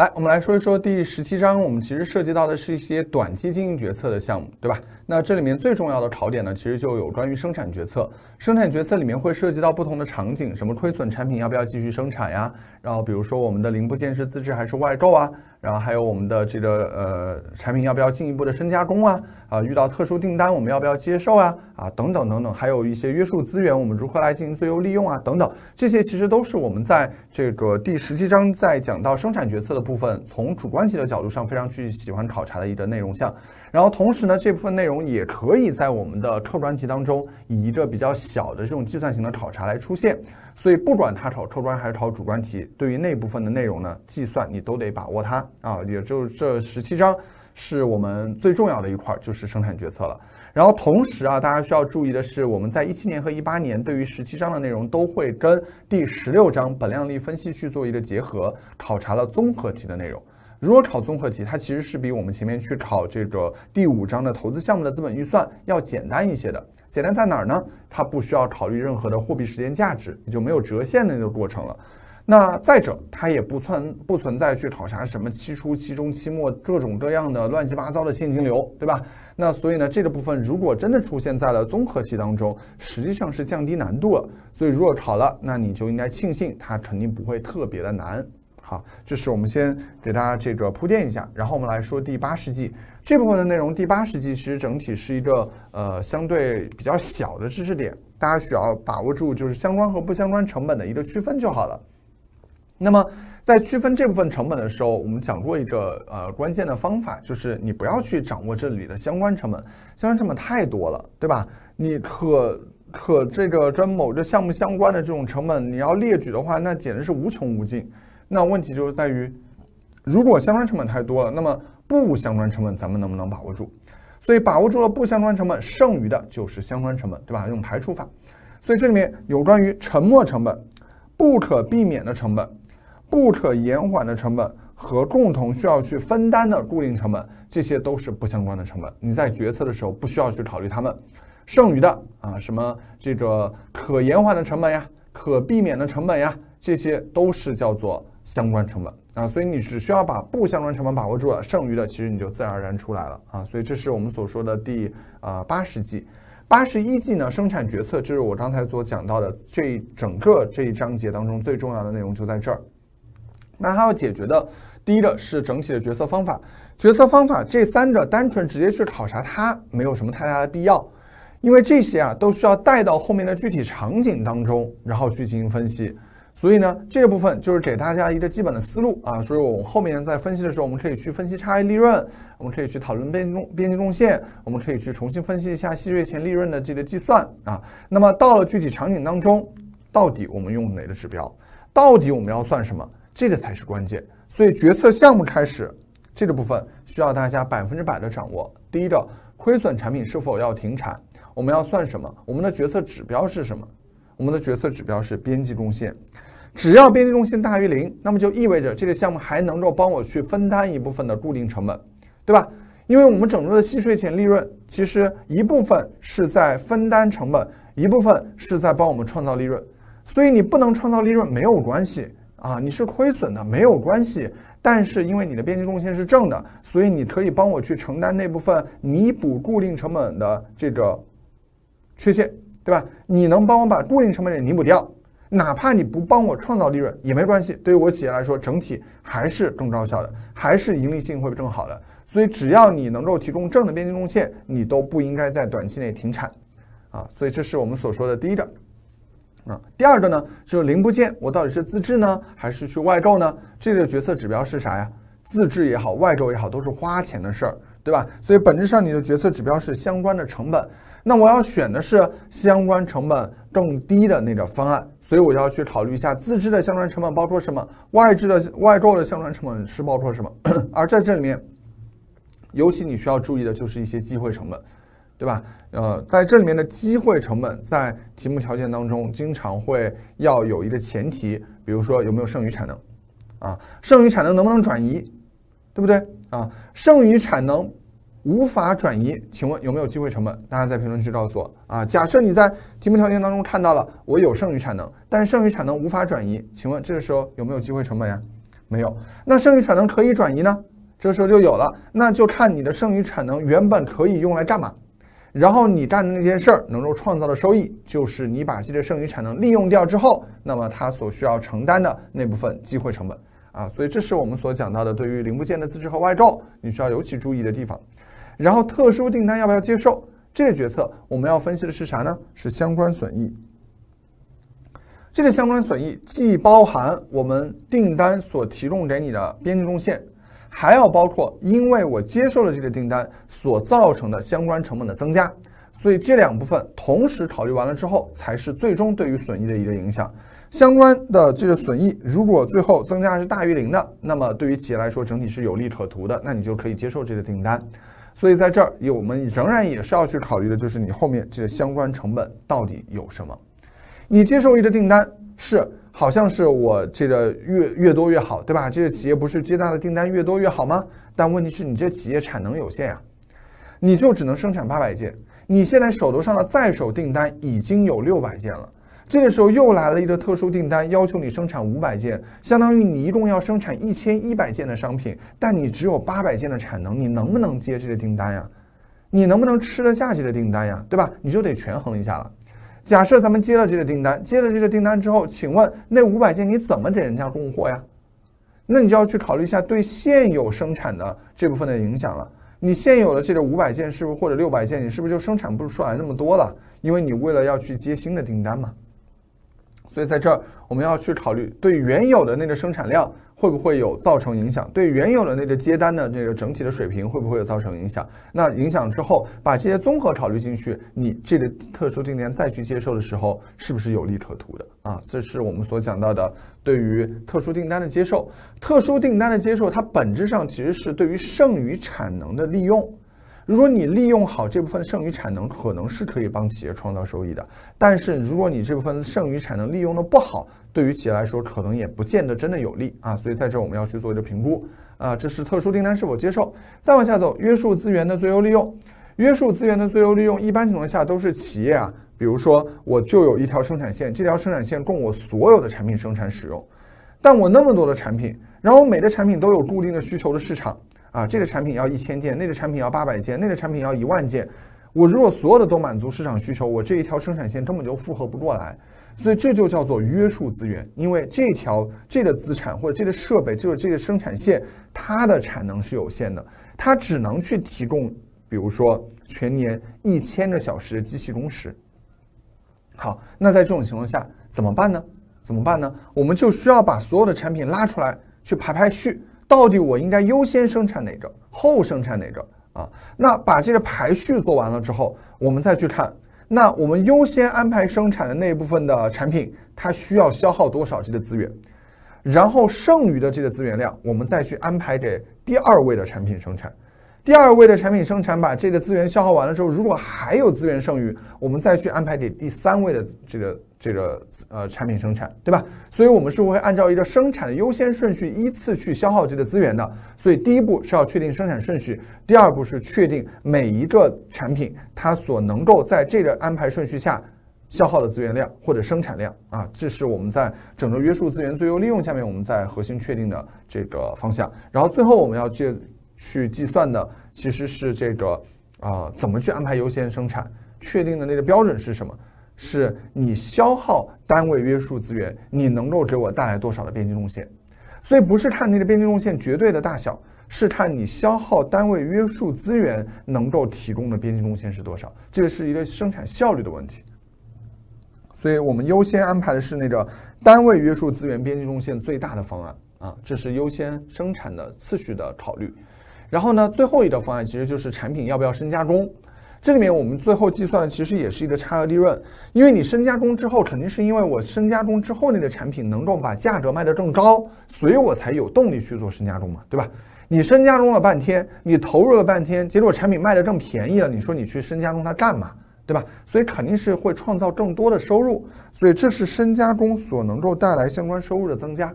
来，我们来说一说第十七章，我们其实涉及到的是一些短期经营决策的项目，对吧？那这里面最重要的考点呢，其实就有关于生产决策。生产决策里面会涉及到不同的场景，什么亏损产品要不要继续生产呀？然后比如说我们的零部件是自制还是外购啊？然后还有我们的这个呃产品要不要进一步的深加工啊？啊，遇到特殊订单我们要不要接受啊？啊，等等等等，还有一些约束资源我们如何来进行最优利用啊？等等，这些其实都是我们在这个第十七章在讲到生产决策的部分，从主观题的角度上非常去喜欢考察的一个内容项。然后同时呢，这部分内容也可以在我们的客观题当中以一个比较小的这种计算型的考察来出现。所以不管它考客观还是考主观题，对于那部分的内容呢，计算你都得把握它啊。也就是这十七章是我们最重要的一块，就是生产决策了。然后同时啊，大家需要注意的是，我们在一七年和一八年对于十七章的内容都会跟第十六章本量力分析去做一个结合，考察了综合题的内容。如果考综合题，它其实是比我们前面去考这个第五章的投资项目的资本预算要简单一些的。简单在哪儿呢？它不需要考虑任何的货币时间价值，也就没有折现的那个过程了。那再者，它也不存不存在去考察什么期初、期中、期末各种各样的乱七八糟的现金流，对吧？那所以呢，这个部分如果真的出现在了综合题当中，实际上是降低难度了。所以如果考了，那你就应该庆幸它肯定不会特别的难。好，这是我们先给大家这个铺垫一下，然后我们来说第八世纪这部分的内容。第八世纪其实整体是一个呃相对比较小的知识点，大家需要把握住就是相关和不相关成本的一个区分就好了。那么在区分这部分成本的时候，我们讲过一个呃关键的方法，就是你不要去掌握这里的相关成本，相关成本太多了，对吧？你可可这个跟某个项目相关的这种成本，你要列举的话，那简直是无穷无尽。那问题就是在于，如果相关成本太多了，那么不相关成本咱们能不能把握住？所以把握住了不相关成本，剩余的就是相关成本，对吧？用排除法，所以这里面有关于沉没成本、不可避免的成本、不可延缓的成本和共同需要去分担的固定成本，这些都是不相关的成本，你在决策的时候不需要去考虑它们。剩余的啊，什么这个可延缓的成本呀、可避免的成本呀，这些都是叫做。相关成本啊，所以你只需要把不相关成本把握住了，剩余的其实你就自然而然出来了啊。所以这是我们所说的第啊八十计、八十一计呢生产决策，这是我刚才所讲到的这一整个这一章节当中最重要的内容就在这儿。那它要解决的第一个是整体的决策方法，决策方法这三个单纯直接去考察它没有什么太大的必要，因为这些啊都需要带到后面的具体场景当中，然后去进行分析。所以呢，这部分就是给大家一个基本的思路啊。所以，我们后面在分析的时候，我们可以去分析差异利润，我们可以去讨论边际重边际贡献，我们可以去重新分析一下细税前利润的这个计算啊。那么，到了具体场景当中，到底我们用哪个指标？到底我们要算什么？这个才是关键。所以，决策项目开始这个部分需要大家百分之百的掌握。第一个，亏损产品是否要停产？我们要算什么？我们的决策指标是什么？我们的决策指标是边际贡献，只要边际贡献大于零，那么就意味着这个项目还能够帮我去分担一部分的固定成本，对吧？因为我们整个的税税前利润其实一部分是在分担成本，一部分是在帮我们创造利润。所以你不能创造利润没有关系啊，你是亏损的没有关系，但是因为你的边际贡献是正的，所以你可以帮我去承担那部分弥补固定成本的这个缺陷。对吧？你能帮我把固定成本给弥补掉，哪怕你不帮我创造利润也没关系。对于我企业来说，整体还是更高效的，还是盈利性会更好的。所以，只要你能够提供正的边际贡献，你都不应该在短期内停产，啊。所以，这是我们所说的第一个。啊，第二个呢，就是零部件，我到底是自制呢，还是去外购呢？这个决策指标是啥呀？自制也好，外购也好，都是花钱的事儿，对吧？所以，本质上你的决策指标是相关的成本。那我要选的是相关成本更低的那个方案，所以我要去考虑一下自制的相关成本包括什么，外置的、外购的相关成本是包括什么？而在这里面，尤其你需要注意的就是一些机会成本，对吧？呃，在这里面的机会成本在题目条件当中经常会要有一个前提，比如说有没有剩余产能，啊，剩余产能能不能转移，对不对？啊，剩余产能。无法转移，请问有没有机会成本？大家在评论区告诉我啊。假设你在题目条件当中看到了我有剩余产能，但剩余产能无法转移，请问这个时候有没有机会成本呀？没有。那剩余产能可以转移呢？这时候就有了。那就看你的剩余产能原本可以用来干嘛，然后你干的那件事儿能够创造的收益，就是你把这些剩余产能利用掉之后，那么它所需要承担的那部分机会成本啊。所以这是我们所讲到的对于零部件的自制和外购，你需要尤其注意的地方。然后特殊订单要不要接受？这个决策我们要分析的是啥呢？是相关损益。这个相关损益既包含我们订单所提供给你的边际贡献，还要包括因为我接受了这个订单所造成的相关成本的增加。所以这两部分同时考虑完了之后，才是最终对于损益的一个影响。相关的这个损益如果最后增加是大于零的，那么对于企业来说整体是有利可图的，那你就可以接受这个订单。所以在这儿，我们仍然也是要去考虑的，就是你后面这些相关成本到底有什么。你接受一个订单是好像是我这个越越多越好，对吧？这个企业不是接大的订单越多越好吗？但问题是你这企业产能有限呀，你就只能生产八百件。你现在手头上的在手订单已经有六百件了。这个时候又来了一个特殊订单，要求你生产五百件，相当于你一共要生产一千一百件的商品，但你只有八百件的产能，你能不能接这个订单呀？你能不能吃得下这个订单呀？对吧？你就得权衡一下了。假设咱们接了这个订单，接了这个订单之后，请问那五百件你怎么给人家供货呀？那你就要去考虑一下对现有生产的这部分的影响了。你现有的这个五百件是不是或者六百件，你是不是就生产不出来那么多了？因为你为了要去接新的订单嘛。所以在这儿，我们要去考虑对原有的那个生产量会不会有造成影响，对原有的那个接单的那个整体的水平会不会有造成影响？那影响之后把这些综合考虑进去，你这个特殊订单再去接受的时候，是不是有利可图的啊？这是我们所讲到的对于特殊订单的接受，特殊订单的接受，它本质上其实是对于剩余产能的利用。如果你利用好这部分剩余产能，可能是可以帮企业创造收益的。但是如果你这部分剩余产能利用的不好，对于企业来说，可能也不见得真的有利啊。所以在这儿我们要去做一个评估啊。这是特殊订单是否接受？再往下走，约束资源的最优利用。约束资源的最优利用，一般情况下都是企业啊。比如说，我就有一条生产线，这条生产线供我所有的产品生产使用。但我那么多的产品，然后每个产品都有固定的需求的市场。啊，这个产品要一千件，那个产品要八百件，那个产品要一万件。我如果所有的都满足市场需求，我这一条生产线根本就负荷不过来。所以这就叫做约束资源，因为这条这个资产或者这个设备，就是这个生产线，它的产能是有限的，它只能去提供，比如说全年一千个小时的机器工时。好，那在这种情况下怎么办呢？怎么办呢？我们就需要把所有的产品拉出来去排排序。到底我应该优先生产哪个，后生产哪个啊？那把这个排序做完了之后，我们再去看，那我们优先安排生产的那部分的产品，它需要消耗多少这个资源？然后剩余的这个资源量，我们再去安排给第二位的产品生产。第二位的产品生产把这个资源消耗完了之后，如果还有资源剩余，我们再去安排给第三位的这个。这个呃产品生产对吧？所以我们是会按照一个生产的优先顺序依次去消耗这个资源的。所以第一步是要确定生产顺序，第二步是确定每一个产品它所能够在这个安排顺序下消耗的资源量或者生产量啊，这是我们在整个约束资源最优利用下面我们在核心确定的这个方向。然后最后我们要去去计算的其实是这个啊怎么去安排优先生产，确定的那个标准是什么？是你消耗单位约束资源，你能够给我带来多少的边际贡献？所以不是看那个边际贡献绝对的大小，是看你消耗单位约束资源能够提供的边际贡献是多少。这个是一个生产效率的问题。所以我们优先安排的是那个单位约束资源边际贡献最大的方案啊，这是优先生产的次序的考虑。然后呢，最后一个方案其实就是产品要不要深加工。这里面我们最后计算的其实也是一个差额利润，因为你深加工之后，肯定是因为我深加工之后那个产品能够把价格卖得更高，所以我才有动力去做深加工嘛，对吧？你深加工了半天，你投入了半天，结果产品卖得更便宜了，你说你去深加工它干嘛，对吧？所以肯定是会创造更多的收入，所以这是深加工所能够带来相关收入的增加。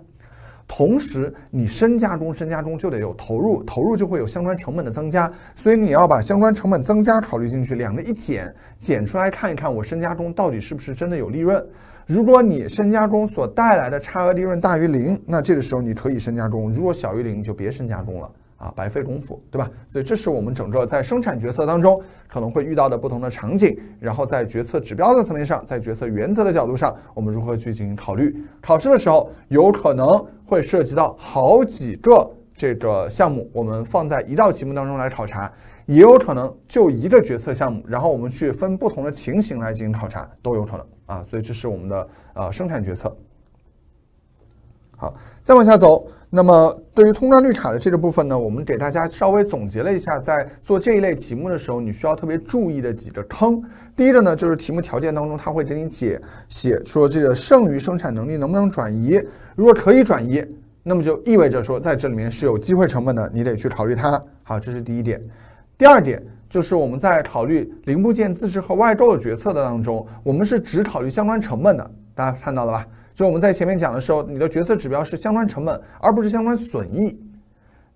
同时，你深加工深加工就得有投入，投入就会有相关成本的增加，所以你要把相关成本增加考虑进去，两个一减，减出来看一看，我深加工到底是不是真的有利润？如果你深加工所带来的差额利润大于零，那这个时候你可以深加工；如果小于零，就别深加工了啊，白费功夫，对吧？所以这是我们整个在生产决策当中可能会遇到的不同的场景，然后在决策指标的层面上，在决策原则的角度上，我们如何去进行考虑？考试的时候有可能。会涉及到好几个这个项目，我们放在一道题目当中来考察，也有可能就一个决策项目，然后我们去分不同的情形来进行考察，都有可能啊。所以这是我们的呃生产决策。好，再往下走，那么对于通胀率卡的这个部分呢，我们给大家稍微总结了一下，在做这一类题目的时候，你需要特别注意的几个坑。第一个呢，就是题目条件当中，它会给你解写说这个剩余生产能力能不能转移。如果可以转移，那么就意味着说，在这里面是有机会成本的，你得去考虑它。好，这是第一点。第二点就是我们在考虑零部件自制和外购的决策的当中，我们是只考虑相关成本的。大家看到了吧？就我们在前面讲的时候，你的决策指标是相关成本，而不是相关损益。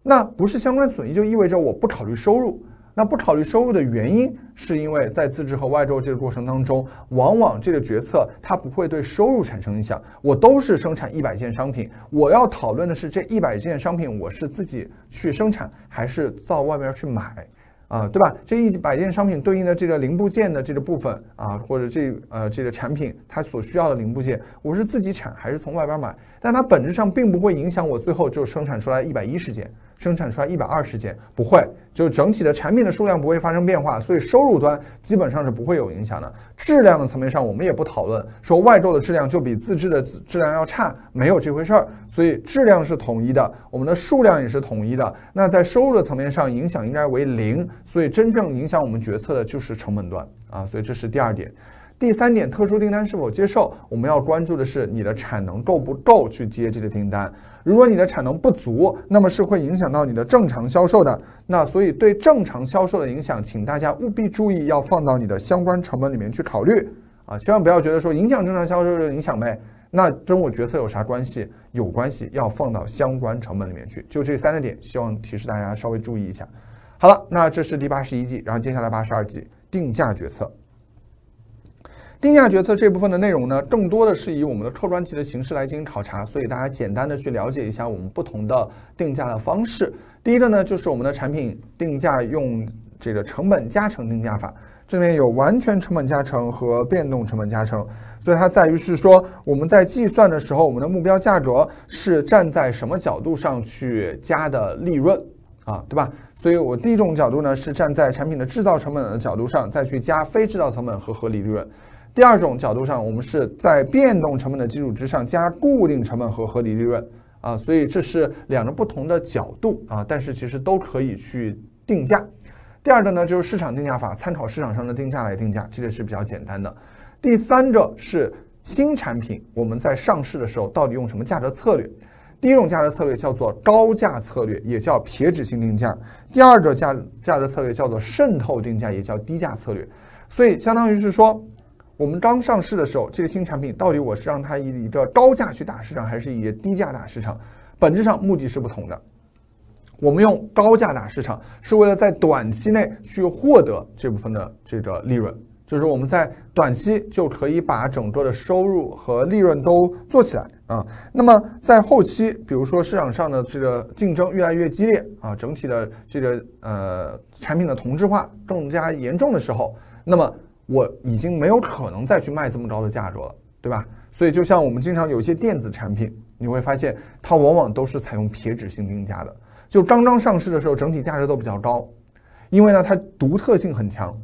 那不是相关损益，就意味着我不考虑收入。那不考虑收入的原因，是因为在自制和外购这个过程当中，往往这个决策它不会对收入产生影响。我都是生产一百件商品，我要讨论的是这一百件商品我是自己去生产还是到外面去买，啊，对吧？这一百件商品对应的这个零部件的这个部分啊，或者这呃这个产品它所需要的零部件，我是自己产还是从外边买？但它本质上并不会影响我最后就生产出来一百一十件。生产出来一百二十件不会，就整体的产品的数量不会发生变化，所以收入端基本上是不会有影响的。质量的层面上，我们也不讨论说外购的质量就比自制的质量要差，没有这回事儿。所以质量是统一的，我们的数量也是统一的。那在收入的层面上，影响应该为零。所以真正影响我们决策的就是成本端啊。所以这是第二点。第三点，特殊订单是否接受？我们要关注的是你的产能够不够去接这个订单。如果你的产能不足，那么是会影响到你的正常销售的。那所以对正常销售的影响，请大家务必注意，要放到你的相关成本里面去考虑。啊，千万不要觉得说影响正常销售就影响呗，那跟我决策有啥关系？有关系，要放到相关成本里面去。就这三个点，希望提示大家稍微注意一下。好了，那这是第八十一计，然后接下来八十二计，定价决策。定价决策这部分的内容呢，更多的是以我们的客观题的形式来进行考察，所以大家简单的去了解一下我们不同的定价的方式。第一个呢，就是我们的产品定价用这个成本加成定价法，这里面有完全成本加成和变动成本加成，所以它在于是说我们在计算的时候，我们的目标价格是站在什么角度上去加的利润啊，对吧？所以我第一种角度呢，是站在产品的制造成本的角度上再去加非制造成本和合理利润。第二种角度上，我们是在变动成本的基础之上加固定成本和合理利润啊，所以这是两个不同的角度啊，但是其实都可以去定价。第二个呢，就是市场定价法，参考市场上的定价来定价，这个是比较简单的。第三个是新产品，我们在上市的时候到底用什么价格策略？第一种价格策略叫做高价策略，也叫撇脂性定价；第二个价价格策略叫做渗透定价，也叫低价策略。所以相当于是说。我们刚上市的时候，这个新产品到底我是让它以一个高价去打市场，还是以低价打市场？本质上目的是不同的。我们用高价打市场，是为了在短期内去获得这部分的这个利润，就是我们在短期就可以把整个的收入和利润都做起来啊。那么在后期，比如说市场上的这个竞争越来越激烈啊，整体的这个呃产品的同质化更加严重的时候，那么。我已经没有可能再去卖这么高的价格了，对吧？所以就像我们经常有一些电子产品，你会发现它往往都是采用撇纸性定价的，就刚刚上市的时候整体价值都比较高，因为呢它独特性很强。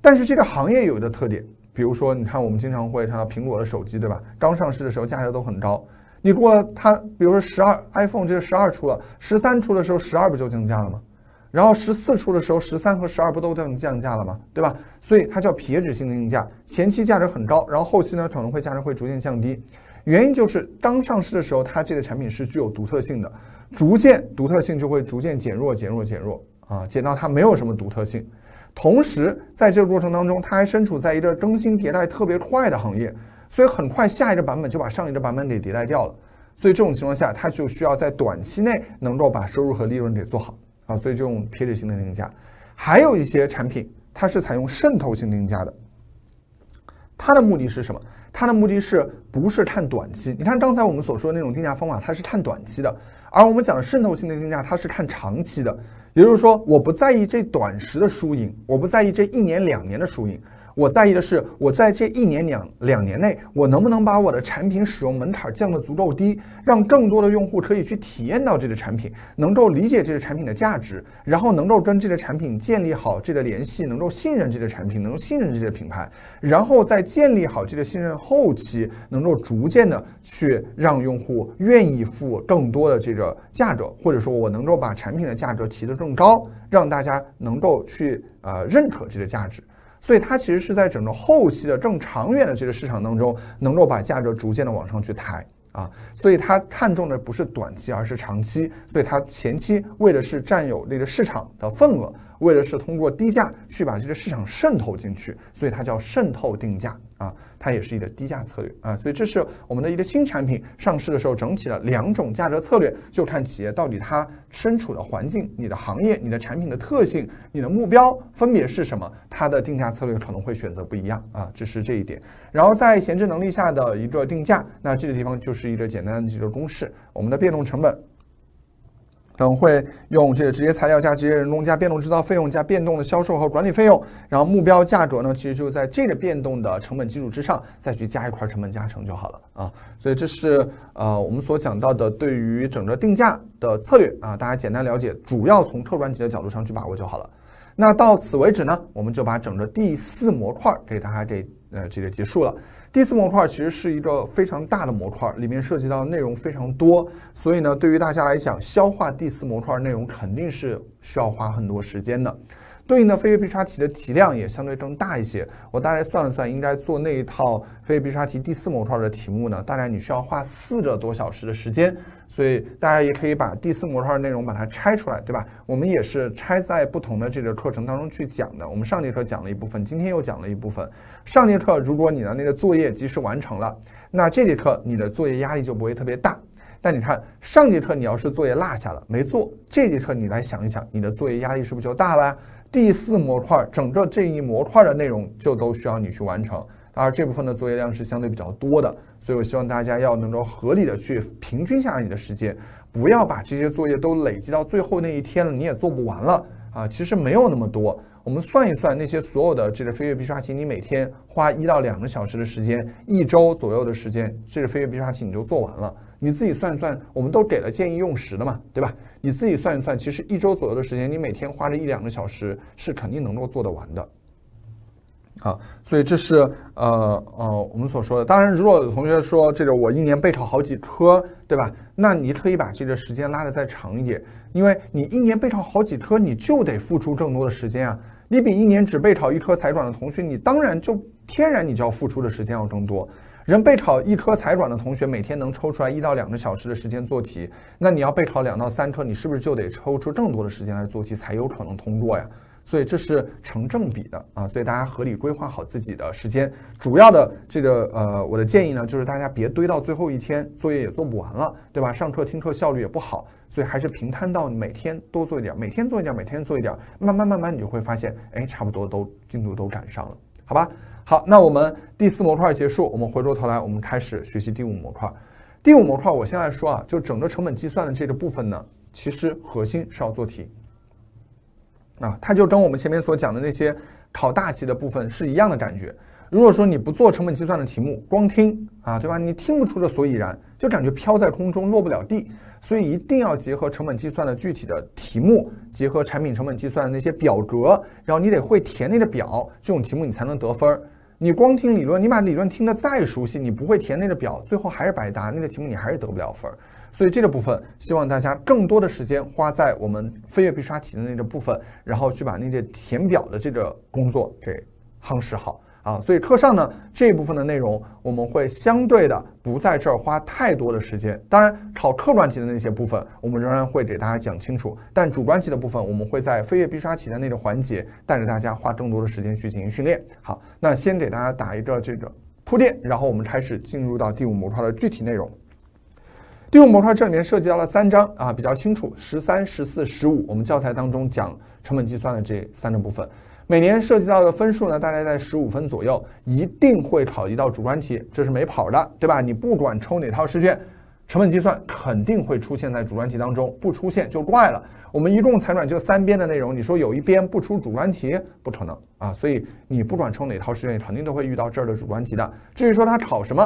但是这个行业有一个特点，比如说你看我们经常会看到苹果的手机，对吧？刚上市的时候价格都很高。你过了它比如说十二 iPhone 这个十二出了，十三出的时候十二不就降价了吗？然后十四出的时候，十三和十二不都降降价了吗？对吧？所以它叫撇指性的定价，前期价值很高，然后后期呢可能会价值会逐渐降低。原因就是刚上市的时候，它这个产品是具有独特性的，逐渐独特性就会逐渐减弱、减弱、减弱，啊，减到它没有什么独特性。同时在这个过程当中，它还身处在一个更新迭代特别快的行业，所以很快下一个版本就把上一个版本给迭代掉了。所以这种情况下，它就需要在短期内能够把收入和利润给做好。所以就用皮脂型的定价，还有一些产品它是采用渗透性定价的。它的目的是什么？它的目的是不是看短期？你看刚才我们所说的那种定价方法，它是看短期的；而我们讲渗透性的定价，它是看长期的。也就是说，我不在意这短时的输赢，我不在意这一年两年的输赢。我在意的是，我在这一年两两年内，我能不能把我的产品使用门槛降的足够低，让更多的用户可以去体验到这个产品，能够理解这个产品的价值，然后能够跟这个产品建立好这个联系，能够信任这个产品，能够信任这个品牌，然后在建立好这个信任，后期能够逐渐的去让用户愿意付更多的这个价格，或者说我能够把产品的价格提的更高，让大家能够去呃认可这个价值。所以它其实是在整个后期的更长远的这个市场当中，能够把价格逐渐的往上去抬啊。所以它看中的不是短期，而是长期。所以它前期为的是占有那个市场的份额，为的是通过低价去把这个市场渗透进去，所以它叫渗透定价。啊，它也是一个低价策略啊，所以这是我们的一个新产品上市的时候整体的两种价值策略，就看企业到底它身处的环境、你的行业、你的产品的特性、你的目标分别是什么，它的定价策略可能会选择不一样啊，这是这一点。然后在闲置能力下的一个定价，那这个地方就是一个简单的几个公式，我们的变动成本。等会用这个直接材料加直接人工加变动制造费用加变动的销售和管理费用，然后目标价格呢，其实就在这个变动的成本基础之上，再去加一块成本加成就好了啊。所以这是呃我们所讲到的对于整个定价的策略啊，大家简单了解，主要从客观题的角度上去把握就好了。那到此为止呢，我们就把整个第四模块给大家给呃这个结束了。第四模块其实是一个非常大的模块，里面涉及到的内容非常多，所以呢，对于大家来讲，消化第四模块内容肯定是需要花很多时间的。对应的飞跃必刷题的题量也相对更大一些。我大概算了算，应该做那一套飞跃必刷题第四模块的题目呢，大概你需要花四个多小时的时间。所以大家也可以把第四模块内容把它拆出来，对吧？我们也是拆在不同的这个课程当中去讲的。我们上节课讲了一部分，今天又讲了一部分。上节课如果你的那个作业及时完成了，那这节课你的作业压力就不会特别大。但你看上节课你要是作业落下了没做，这节课你来想一想，你的作业压力是不是就大了第四模块，整个这一模块的内容就都需要你去完成，当然，这部分的作业量是相对比较多的，所以，我希望大家要能够合理的去平均下来你的时间，不要把这些作业都累积到最后那一天了，你也做不完了啊！其实没有那么多。我们算一算那些所有的这个飞跃必刷题，你每天花一到两个小时的时间，一周左右的时间，这个飞跃必刷题你就做完了。你自己算一算，我们都给了建议用时的嘛，对吧？你自己算一算，其实一周左右的时间，你每天花这一两个小时是肯定能够做得完的。好，所以这是呃呃我们所说的。当然，如果有同学说这个我一年备考好几科，对吧？那你可以把这个时间拉得再长一点，因为你一年备考好几科，你就得付出更多的时间啊。你比一年只备考一科财管的同学，你当然就天然你就要付出的时间要更多。人备考一科财管的同学，每天能抽出来一到两个小时的时间做题，那你要备考两到三科，你是不是就得抽出更多的时间来做题才有可能通过呀？所以这是成正比的啊，所以大家合理规划好自己的时间。主要的这个呃，我的建议呢，就是大家别堆到最后一天，作业也做不完了，对吧？上课听课效率也不好，所以还是平摊到每天多做一点，每天做一点，每天做一点，慢慢慢慢你就会发现，哎，差不多都进度都赶上了，好吧？好，那我们第四模块结束，我们回过头来，我们开始学习第五模块。第五模块我先来说啊，就整个成本计算的这个部分呢，其实核心是要做题。啊，它就跟我们前面所讲的那些考大题的部分是一样的感觉。如果说你不做成本计算的题目，光听啊，对吧？你听不出个所以然，就感觉飘在空中落不了地。所以一定要结合成本计算的具体的题目，结合产品成本计算的那些表格，然后你得会填那个表，这种题目你才能得分儿。你光听理论，你把理论听得再熟悉，你不会填那个表，最后还是白搭，那个题目，你还是得不了分儿。所以这个部分，希望大家更多的时间花在我们飞跃必刷题的那个部分，然后去把那些填表的这个工作给夯实好啊。所以课上呢这一部分的内容，我们会相对的不在这儿花太多的时间。当然，考客观题的那些部分，我们仍然会给大家讲清楚。但主观题的部分，我们会在飞跃必刷题的那个环节带着大家花更多的时间去进行训练。好，那先给大家打一个这个铺垫，然后我们开始进入到第五模块的具体内容。第五模块这里面涉及到了三章啊，比较清楚，十三、十四、十五，我们教材当中讲成本计算的这三个部分，每年涉及到的分数呢，大概在十五分左右，一定会考一道主观题，这是没跑的，对吧？你不管抽哪套试卷，成本计算肯定会出现在主观题当中，不出现就怪了。我们一共才转就三边的内容，你说有一边不出主观题，不可能啊！所以你不管抽哪套试卷，肯定都会遇到这儿的主观题的。至于说它考什么？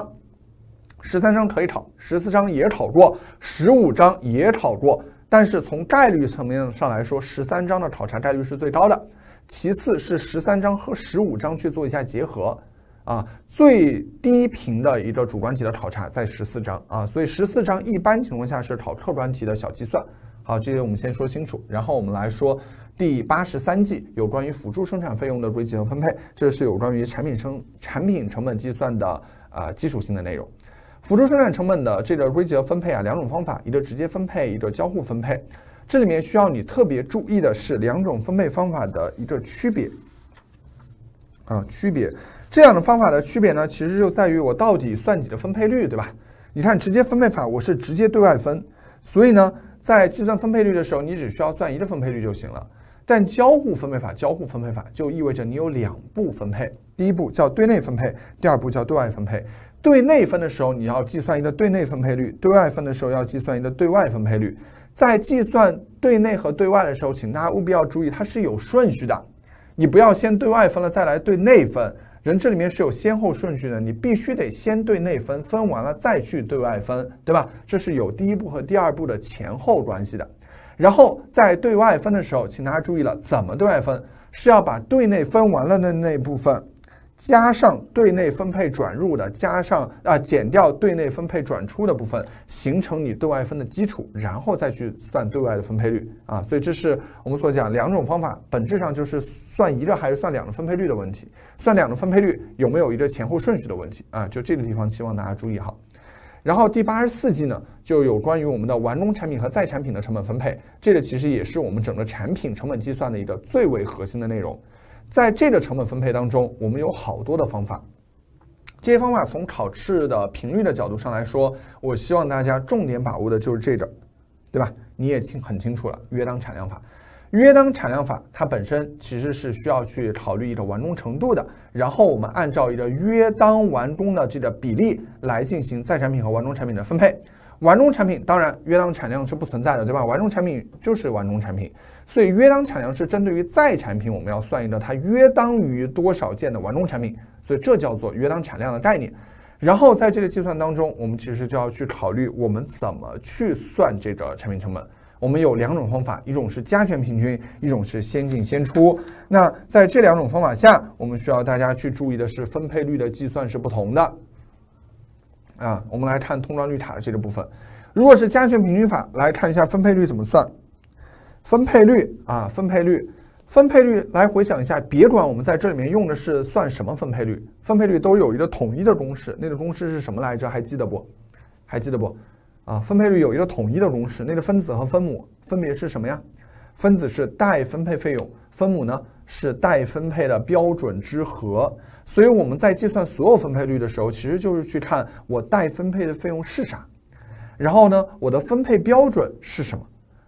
十三章可以考，十四章也考过，十五章也考过，但是从概率层面上来说，十三章的考察概率是最高的，其次是十三章和十五章去做一下结合，啊，最低频的一个主观题的考察在十四章啊，所以十四章一般情况下是考客观题的小计算。好，这些我们先说清楚，然后我们来说第八十三季有关于辅助生产费用的归集和分配，这是有关于产品生产品成本计算的呃基础性的内容。辅助生产成本的这个规则分配啊，两种方法，一个直接分配，一个交互分配。这里面需要你特别注意的是两种分配方法的一个区别啊，区别。这样的方法的区别呢，其实就在于我到底算几个分配率，对吧？你看直接分配法，我是直接对外分，所以呢，在计算分配率的时候，你只需要算一个分配率就行了。但交互分配法，交互分配法就意味着你有两步分配，第一步叫对内分配，第二步叫对外分配。对内分的时候，你要计算一个对内分配率；对外分的时候，要计算一个对外分配率。在计算对内和对外的时候，请大家务必要注意，它是有顺序的。你不要先对外分了再来对内分，人这里面是有先后顺序的。你必须得先对内分，分完了再去对外分，对吧？这是有第一步和第二步的前后关系的。然后在对外分的时候，请大家注意了，怎么对外分？是要把对内分完了的那部分。加上对内分配转入的，加上啊减掉对内分配转出的部分，形成你对外分的基础，然后再去算对外的分配率啊。所以这是我们所讲两种方法，本质上就是算一个还是算两个分配率的问题，算两个分配率有没有一个前后顺序的问题啊？就这个地方希望大家注意哈。然后第八十四季呢，就有关于我们的完工产品和在产品的成本分配，这个其实也是我们整个产品成本计算的一个最为核心的内容。在这个成本分配当中，我们有好多的方法。这些方法从考试的频率的角度上来说，我希望大家重点把握的就是这个，对吧？你也清很清楚了，约当产量法。约当产量法它本身其实是需要去考虑一个完工程度的，然后我们按照一个约当完工的这个比例来进行再产品和完工产品的分配。完工产品当然约当产量是不存在的，对吧？完工产品就是完工产品。所以约当产量是针对于在产品，我们要算一个它约当于多少件的完工产品，所以这叫做约当产量的概念。然后在这个计算当中，我们其实就要去考虑我们怎么去算这个产品成本。我们有两种方法，一种是加权平均，一种是先进先出。那在这两种方法下，我们需要大家去注意的是分配率的计算是不同的。啊，我们来看通胀率塔的这个部分。如果是加权平均法，来看一下分配率怎么算。分配率啊，分配率，分配率，来回想一下，别管我们在这里面用的是算什么分配率，分配率都有一个统一的公式，那个公式是什么来着？还记得不？还记得不？啊，分配率有一个统一的公式，那个分子和分母分别是什么呀？分子是待分配费用，分母呢是待分配的标准之和。所以我们在计算所有分配率的时候，其实就是去看我待分配的费用是啥，然后呢，我的分配标准是什么。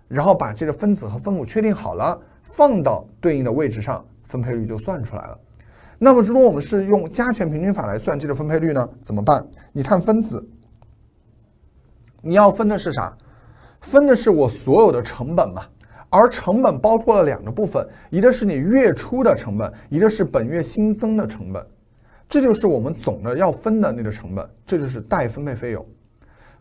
然后把这个分子和分母确定好了，放到对应的位置上，分配率就算出来了。那么如果我们是用加权平均法来算这个分配率呢？怎么办？你看分子，你要分的是啥？分的是我所有的成本嘛。而成本包括了两个部分，一个是你月初的成本，一个是本月新增的成本。这就是我们总的要分的那个成本，这就是待分配费用。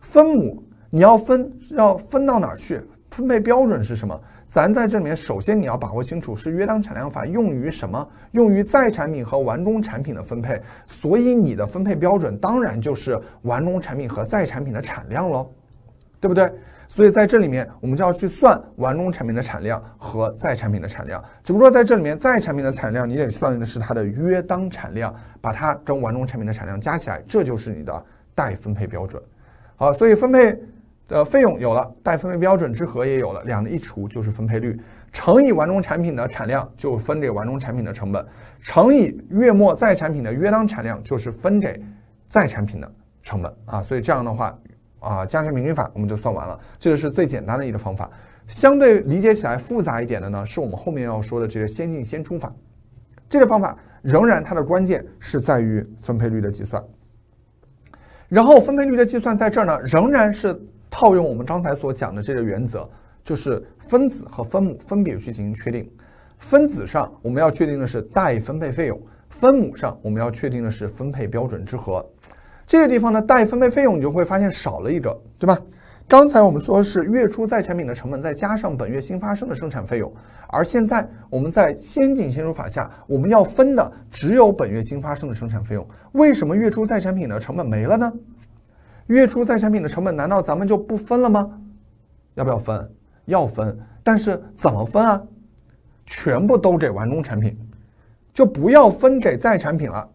分母你要分要分到哪儿去？分配标准是什么？咱在这里面，首先你要把握清楚，是约当产量法用于什么？用于在产品和完工产品的分配。所以你的分配标准当然就是完工产品和在产品的产量喽，对不对？所以在这里面，我们就要去算完工产品的产量和在产品的产量。只不过在这里面，在产品的产量你得算的是它的约当产量，把它跟完工产品的产量加起来，这就是你的待分配标准。好，所以分配。的费用有了，待分配标准之和也有了，两的一除就是分配率，乘以完中产品的产量就分给完中产品的成本，乘以月末在产品的约当产量就是分给在产品的成本啊。所以这样的话，啊，加权平均法我们就算完了，这个是最简单的一个方法。相对理解起来复杂一点的呢，是我们后面要说的这个先进先出法。这个方法仍然它的关键是在于分配率的计算，然后分配率的计算在这儿呢仍然是。套用我们刚才所讲的这个原则，就是分子和分母分别去进行确定。分子上我们要确定的是待分配费用，分母上我们要确定的是分配标准之和。这个地方呢，待分配费用你就会发现少了一个，对吧？刚才我们说的是月初在产品的成本再加上本月新发生的生产费用，而现在我们在先进先出法下，我们要分的只有本月新发生的生产费用。为什么月初在产品的成本没了呢？月初再产品的成本，难道咱们就不分了吗？要不要分？要分，但是怎么分啊？全部都给完工产品，就不要分给再产品了，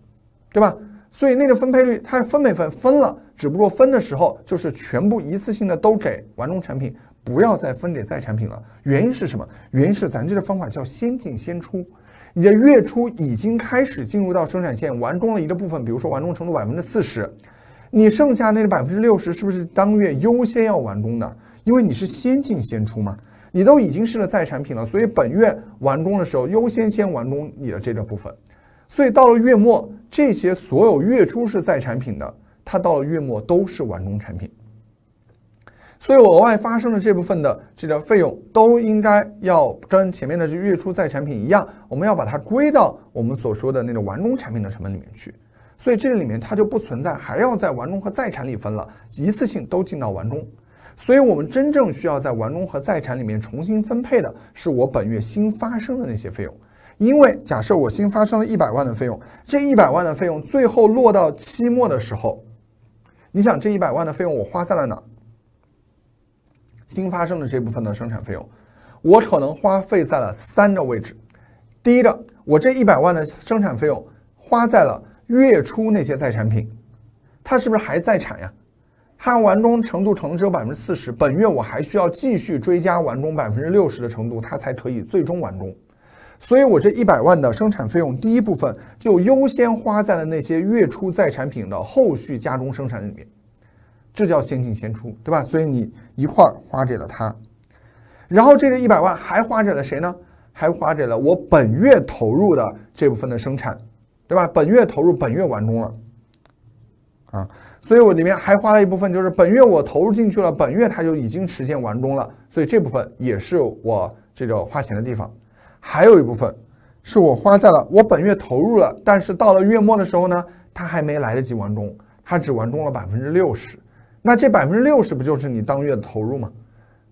对吧？所以那个分配率，它分没分？分了，只不过分的时候就是全部一次性的都给完工产品，不要再分给再产品了。原因是什么？原因是咱这个方法叫先进先出。你的月初已经开始进入到生产线，完工了一个部分，比如说完工程度百分之四十。你剩下那个百分之六十是不是当月优先要完工的？因为你是先进先出嘛，你都已经是个在产品了，所以本月完工的时候优先先完工你的这个部分。所以到了月末，这些所有月初是在产品的，它到了月末都是完工产品。所以我额外发生的这部分的这个费用，都应该要跟前面的是月初在产品一样，我们要把它归到我们所说的那个完工产品的成本里面去。所以这里面它就不存在还要在完工和在产里分了，一次性都进到完工。所以我们真正需要在完工和在产里面重新分配的是我本月新发生的那些费用。因为假设我新发生了一百万的费用，这一百万的费用最后落到期末的时候，你想这一百万的费用我花在了哪？新发生的这部分的生产费用，我可能花费在了三个位置。第一个，我这一百万的生产费用花在了。月初那些在产品，它是不是还在产呀？它完工程度只有百分之四十，本月我还需要继续追加完工百分之六十的程度，它才可以最终完工。所以我这一百万的生产费用，第一部分就优先花在了那些月初在产品的后续加工生产里面，这叫先进先出，对吧？所以你一块儿花给了它，然后这个一百万还花给了谁呢？还花给了我本月投入的这部分的生产。对吧？本月投入，本月完工了，啊，所以我里面还花了一部分，就是本月我投入进去了，本月它就已经实现完工了，所以这部分也是我这个花钱的地方。还有一部分是我花在了我本月投入了，但是到了月末的时候呢，它还没来得及完工，它只完工了百分之六十，那这百分之六十不就是你当月的投入吗？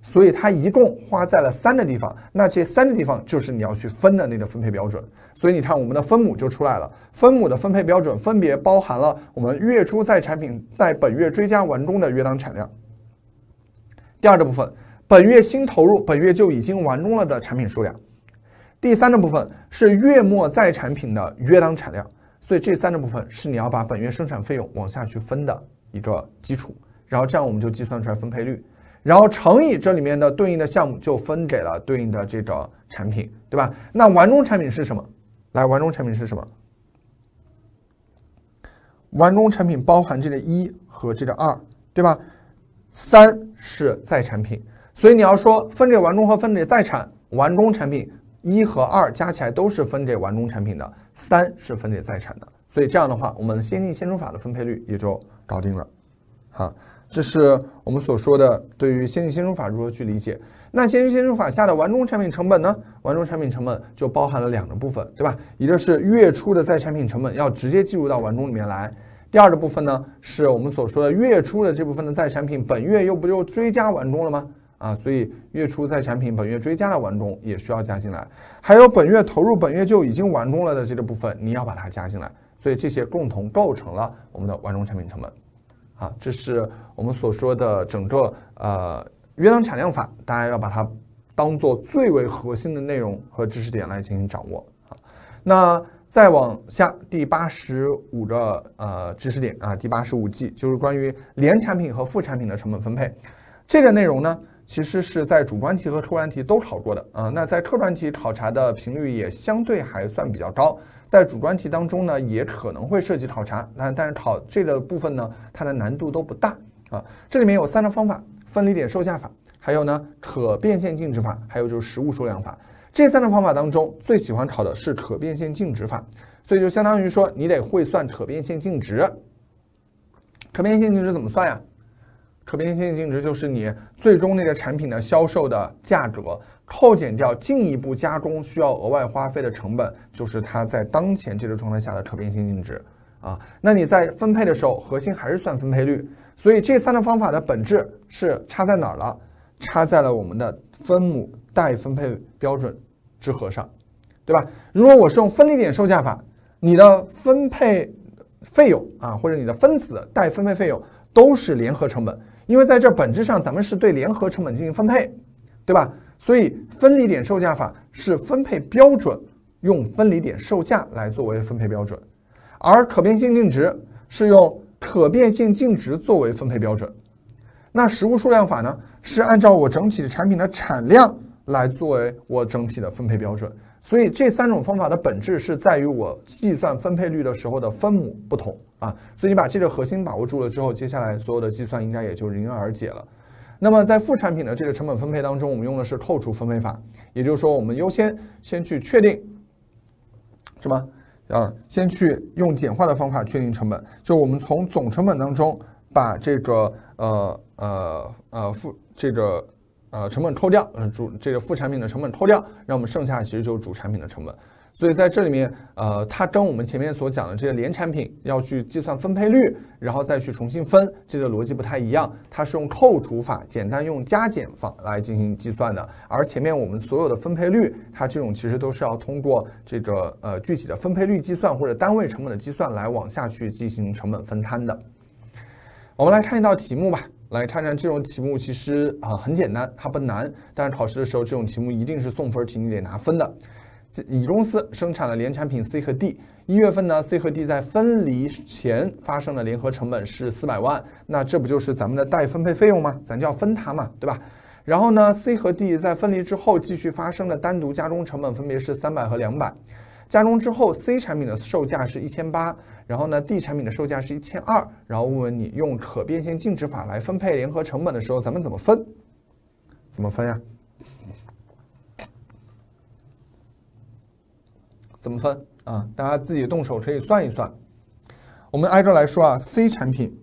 所以它一共花在了三个地方，那这三个地方就是你要去分的那个分配标准。所以你看，我们的分母就出来了。分母的分配标准分别包含了我们月初在产品在本月追加完工的约当产量。第二个部分，本月新投入本月就已经完工了的产品数量。第三个部分是月末在产品的约当产量。所以这三个部分是你要把本月生产费用往下去分的一个基础。然后这样我们就计算出来分配率。然后乘以这里面的对应的项目，就分给了对应的这个产品，对吧？那完中产品是什么？来，完中产品是什么？完中产品包含这个一和这个二，对吧？三是再产品，所以你要说分给完中和分给再产，完中产品一和二加起来都是分给完中产品的，三是分给再产的。所以这样的话，我们先进先出法的分配率也就搞定了，好，这是我们所说的对于先进先出法如何去理解。那先进先出法下的完工产品成本呢？完工产品成本就包含了两个部分，对吧？一个是月初的在产品成本要直接计入到完工里面来，第二个部分呢，是我们所说的月初的这部分的在产品本月又不就追加完工了吗？啊，所以月初在产品本月追加的完工也需要加进来，还有本月投入本月就已经完工了的这个部分，你要把它加进来。所以这些共同构成了我们的完工产品成本。啊，这是我们所说的整个呃约当产量法，大家要把它当做最为核心的内容和知识点来进行掌握啊。那再往下第八十五个呃知识点啊，第八十五季就是关于联产品和副产品的成本分配这个内容呢，其实是在主观题和客观题都考过的啊。那在客观题考察的频率也相对还算比较高。在主观题当中呢，也可能会涉及考察，那但是考这个部分呢，它的难度都不大啊。这里面有三种方法：分离点售价法，还有呢可变现净值法，还有就是实物数量法。这三种方法当中，最喜欢考的是可变现净值法，所以就相当于说你得会算可变现净值。可变现净值怎么算呀？可变现净值就是你最终那个产品的销售的价格。扣减掉进一步加工需要额外花费的成本，就是它在当前这个状态下的可变性净值啊。那你在分配的时候，核心还是算分配率。所以这三种方法的本质是差在哪儿了？差在了我们的分母带分配标准之和上，对吧？如果我是用分离点售价法，你的分配费用啊，或者你的分子带分配费用都是联合成本，因为在这本质上咱们是对联合成本进行分配，对吧？所以，分离点售价法是分配标准，用分离点售价来作为分配标准；而可变性净值是用可变性净值作为分配标准。那实物数量法呢？是按照我整体的产品的产量来作为我整体的分配标准。所以，这三种方法的本质是在于我计算分配率的时候的分母不同啊。所以，你把这个核心把握住了之后，接下来所有的计算应该也就迎刃而解了。那么在副产品的这个成本分配当中，我们用的是扣除分配法，也就是说，我们优先先去确定，是吗？啊，先去用简化的方法确定成本，就我们从总成本当中把这个呃呃呃副这个呃成本扣掉，主这个副产品的成本扣掉，让我们剩下其实就是主产品的成本。所以在这里面，呃，它跟我们前面所讲的这些联产品要去计算分配率，然后再去重新分，这个逻辑不太一样。它是用扣除法，简单用加减法来进行计算的。而前面我们所有的分配率，它这种其实都是要通过这个呃具体的分配率计算或者单位成本的计算来往下去进行成本分摊的。我们来看一道题目吧，来看一看这种题目其实啊很简单，它不难，但是考试的时候这种题目一定是送分题，你得拿分的。乙公司生产了联产品 C 和 D，一月份呢，C 和 D 在分离前发生的联合成本是四百万，那这不就是咱们的待分配费用吗？咱就要分它嘛，对吧？然后呢，C 和 D 在分离之后继续发生的单独加工成本分别是三百和两百，加工之后，C 产品的售价是一千八，然后呢，D 产品的售价是一千二，然后问问你，用可变现净值法来分配联合成本的时候，咱们怎么分？怎么分呀？怎么分啊？大家自己动手可以算一算。我们挨着来说啊，C 产品，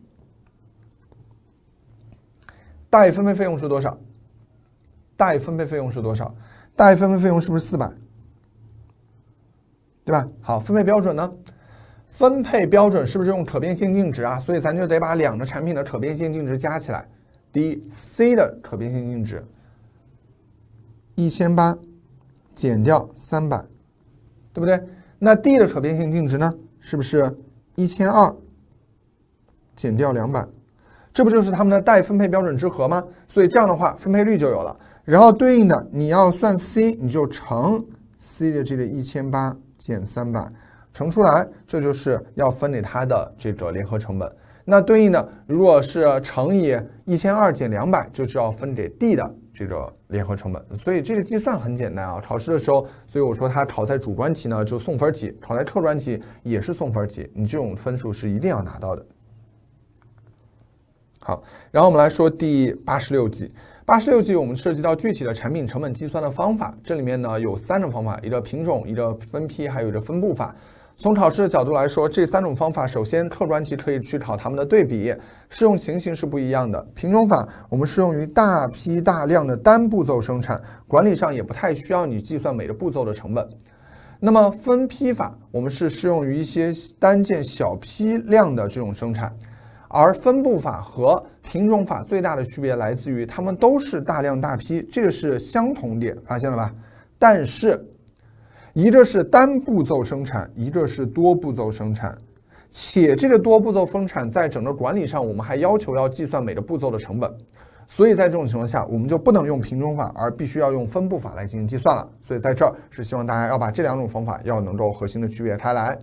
大分配费用是多少？大分配费用是多少？大分配费用是不是四百？对吧？好，分配标准呢？分配标准是不是用可变性净值啊？所以咱就得把两个产品的可变性净值加起来。第一，C 的可变性净值一千八减掉三百。对不对？那 D 的可变性净值呢？是不是一千二减掉两百？这不就是他们的待分配标准之和吗？所以这样的话，分配率就有了。然后对应的，你要算 C，你就乘 C 的这个一千八减三百，乘出来，这就是要分给他的这个联合成本。那对应的，如果是乘以一千二减两百，就是要分给 D 的。这个联合成本，所以这个计算很简单啊。考试的时候，所以我说它考在主观题呢就送分题，考在客观题也是送分题，你这种分数是一定要拿到的。好，然后我们来说第八十六计。八十六计我们涉及到具体的产品成本计算的方法，这里面呢有三种方法，一个品种，一个分批，还有一个分布法。从考试的角度来说，这三种方法首先客观题可以去考它们的对比适用情形是不一样的。品种法我们适用于大批大量的单步骤生产，管理上也不太需要你计算每个步骤的成本。那么分批法我们是适用于一些单件小批量的这种生产，而分布法和品种法最大的区别来自于它们都是大量大批，这个是相同点，发现了吧？但是。一个是单步骤生产，一个是多步骤生产，且这个多步骤生产在整个管理上，我们还要求要计算每个步骤的成本，所以在这种情况下，我们就不能用平均法，而必须要用分布法来进行计算了。所以在这儿是希望大家要把这两种方法要能够核心的区别开来。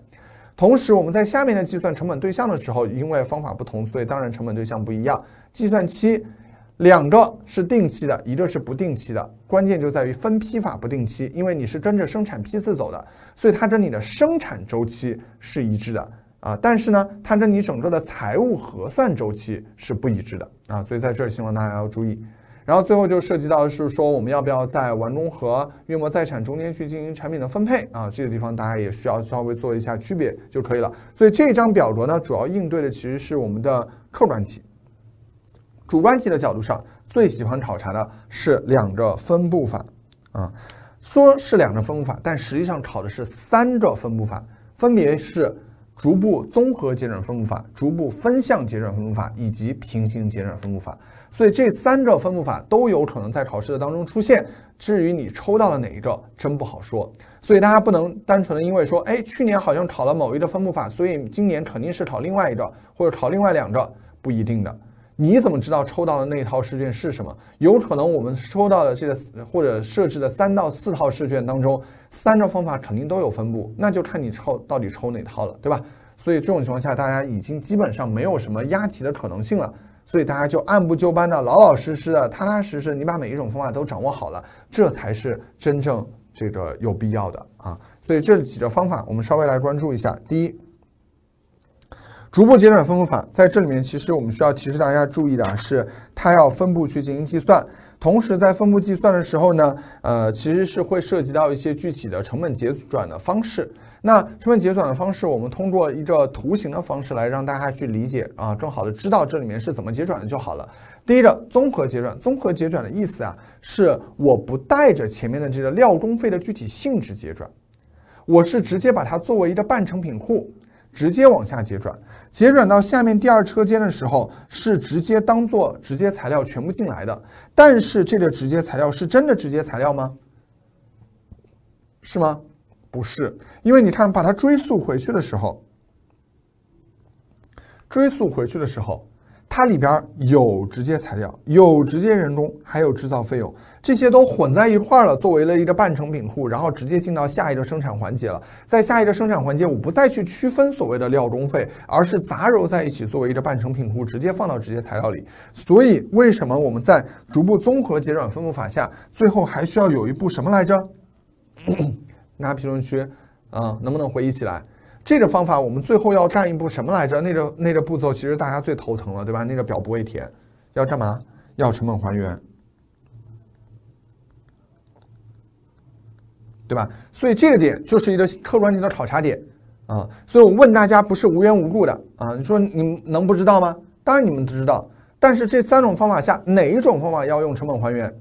同时，我们在下面的计算成本对象的时候，因为方法不同，所以当然成本对象不一样。计算期。两个是定期的，一个是不定期的，关键就在于分批法不定期，因为你是跟着生产批次走的，所以它跟你的生产周期是一致的啊，但是呢，它跟你整个的财务核算周期是不一致的啊，所以在这儿希望大家要注意。然后最后就涉及到是说我们要不要在完工和月末在产中间去进行产品的分配啊，这个地方大家也需要稍微做一下区别就可以了。所以这张表格呢，主要应对的其实是我们的客观题。主观题的角度上，最喜欢考察的是两个分布法，啊，说是两个分布法，但实际上考的是三个分布法，分别是逐步综合结转分布法、逐步分项结转分布法以及平行结转分布法。所以这三个分布法都有可能在考试的当中出现。至于你抽到了哪一个，真不好说。所以大家不能单纯的因为说，哎，去年好像考了某一个分布法，所以今年肯定是考另外一个或者考另外两个，不一定的。你怎么知道抽到的那套试卷是什么？有可能我们抽到的这个或者设置的三到四套试卷当中，三种方法肯定都有分布，那就看你抽到底抽哪套了，对吧？所以这种情况下，大家已经基本上没有什么押题的可能性了。所以大家就按部就班的、老老实实的、踏踏实实，你把每一种方法都掌握好了，这才是真正这个有必要的啊。所以这几个方法，我们稍微来关注一下。第一。逐步结转分布法，在这里面其实我们需要提示大家注意的啊，是它要分布去进行计算，同时在分布计算的时候呢，呃，其实是会涉及到一些具体的成本结转的方式。那成本结转的方式，我们通过一个图形的方式来让大家去理解啊，更好的知道这里面是怎么结转的就好了。第一个综合结转，综合结转的意思啊，是我不带着前面的这个料工费的具体性质结转，我是直接把它作为一个半成品库，直接往下结转。结转到下面第二车间的时候，是直接当做直接材料全部进来的，但是这个直接材料是真的直接材料吗？是吗？不是，因为你看，把它追溯回去的时候，追溯回去的时候。它里边有直接材料，有直接人工，还有制造费用，这些都混在一块儿了，作为了一个半成品库，然后直接进到下一个生产环节了。在下一个生产环节，我不再去区分所谓的料工费，而是杂糅在一起作为一个半成品库，直接放到直接材料里。所以，为什么我们在逐步综合结转分布法下，最后还需要有一步什么来着？拿评论区，啊，能不能回忆起来？这个方法我们最后要干一步什么来着？那个那个步骤其实大家最头疼了，对吧？那个表不会填，要干嘛？要成本还原，对吧？所以这个点就是一个客观性的考察点啊。所以我问大家不是无缘无故的啊，你说你能不知道吗？当然你们知道，但是这三种方法下哪一种方法要用成本还原？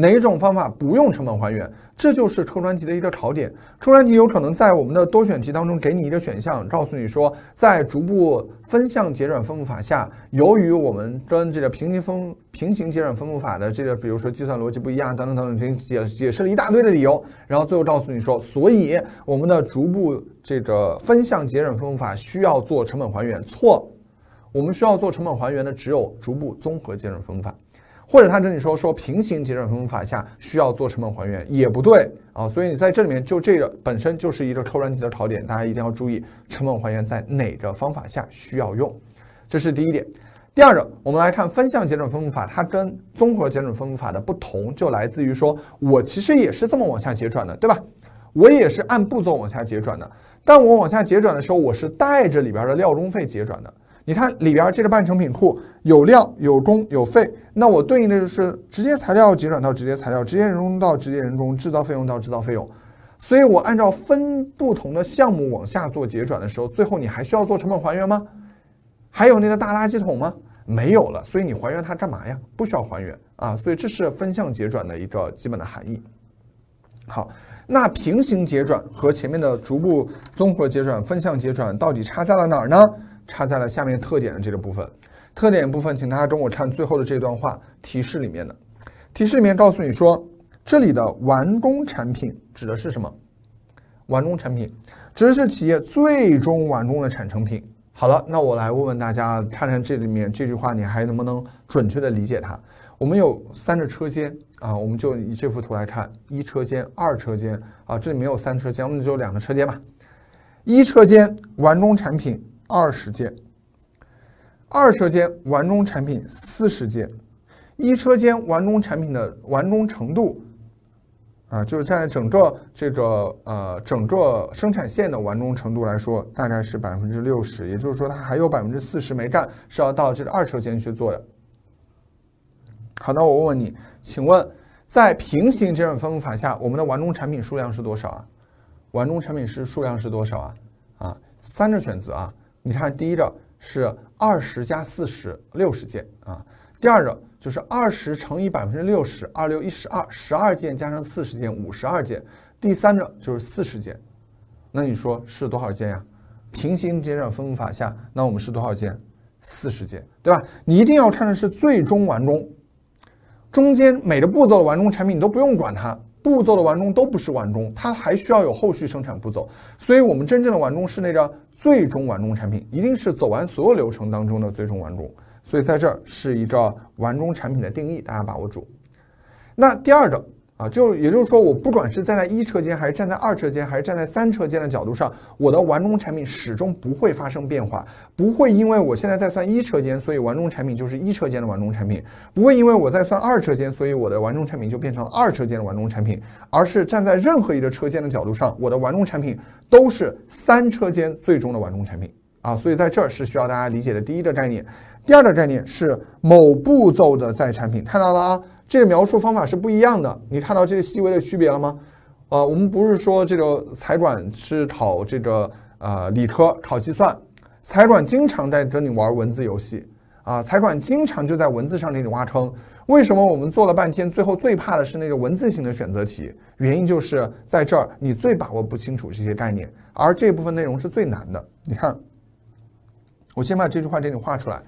哪种方法不用成本还原？这就是客观题的一个考点。客观题有可能在我们的多选题当中给你一个选项，告诉你说，在逐步分项结转分布法下，由于我们跟这个平行分平行结转分布法的这个，比如说计算逻辑不一样等等等等，解解释了一大堆的理由，然后最后告诉你说，所以我们的逐步这个分项结转分布法需要做成本还原，错。我们需要做成本还原的只有逐步综合结转分布法。或者他跟你说说平行结转分步法下需要做成本还原也不对啊，所以你在这里面就这个本身就是一个考专题的考点，大家一定要注意成本还原在哪个方法下需要用，这是第一点。第二个，我们来看分项结转分布法，它跟综合结转分布法的不同就来自于说，我其实也是这么往下结转的，对吧？我也是按步骤往下结转的，但我往下结转的时候，我是带着里边的料中费结转的。你看里边这个半成品库有料有工有费，那我对应的就是直接材料结转到直接材料，直接人工到直接人工，制造费用到制造费用。所以，我按照分不同的项目往下做结转的时候，最后你还需要做成本还原吗？还有那个大垃圾桶吗？没有了，所以你还原它干嘛呀？不需要还原啊。所以这是分项结转的一个基本的含义。好，那平行结转和前面的逐步综合结转、分项结转到底差在了哪儿呢？插在了下面特点的这个部分，特点部分，请大家跟我看最后的这段话提示里面的提示里面告诉你说，这里的完工产品指的是什么？完工产品指的是企业最终完工的产成品。好了，那我来问问大家，看看这里面这句话你还能不能准确的理解它？我们有三个车间啊，我们就以这幅图来看，一车间、二车间啊，这里没有三车间，我们只有两个车间嘛？一车间完工产品。二十件，二车间完工产品四十件，一车间完工产品的完工程度，啊，就是在整个这个呃整个生产线的完工程度来说，大概是百分之六十，也就是说它还有百分之四十没干，是要到这个二车间去做的。好的，我问问你，请问在平行这准分布法下，我们的完工产品数量是多少啊？完中产品是数量是多少啊？啊，三个选择啊。你看，第一个是二十加四十六十件啊，第二个就是二十乘以百分之六十二六一十二十二件加上四十件五十二件，第三个就是四十件。那你说是多少件呀？平行结转分布法下，那我们是多少件？四十件，对吧？你一定要看的是最终完工，中间每个步骤的完工产品你都不用管它。步骤的完工都不是完工，它还需要有后续生产步骤，所以我们真正的完工是那个最终完工产品，一定是走完所有流程当中的最终完工。所以在这儿是一个完工产品的定义，大家把握住。那第二个。啊，就也就是说，我不管是站在一车间，还是站在二车间，还是站在三车间的角度上，我的完工产品始终不会发生变化，不会因为我现在在算一车间，所以完工产品就是一车间的完工产品；不会因为我在算二车间，所以我的完工产品就变成了二车间的完工产品，而是站在任何一个车间的角度上，我的完工产品都是三车间最终的完工产品。啊，所以在这儿是需要大家理解的第一个概念。第二个概念是某步骤的在产品，看到了啊。这个描述方法是不一样的，你看到这个细微的区别了吗？啊，我们不是说这个财管是考这个呃理科考计算，财管经常在跟你玩文字游戏啊，财管经常就在文字上给你挖坑。为什么我们做了半天，最后最怕的是那个文字型的选择题？原因就是在这儿你最把握不清楚这些概念，而这部分内容是最难的。你看，我先把这句话给你画出来。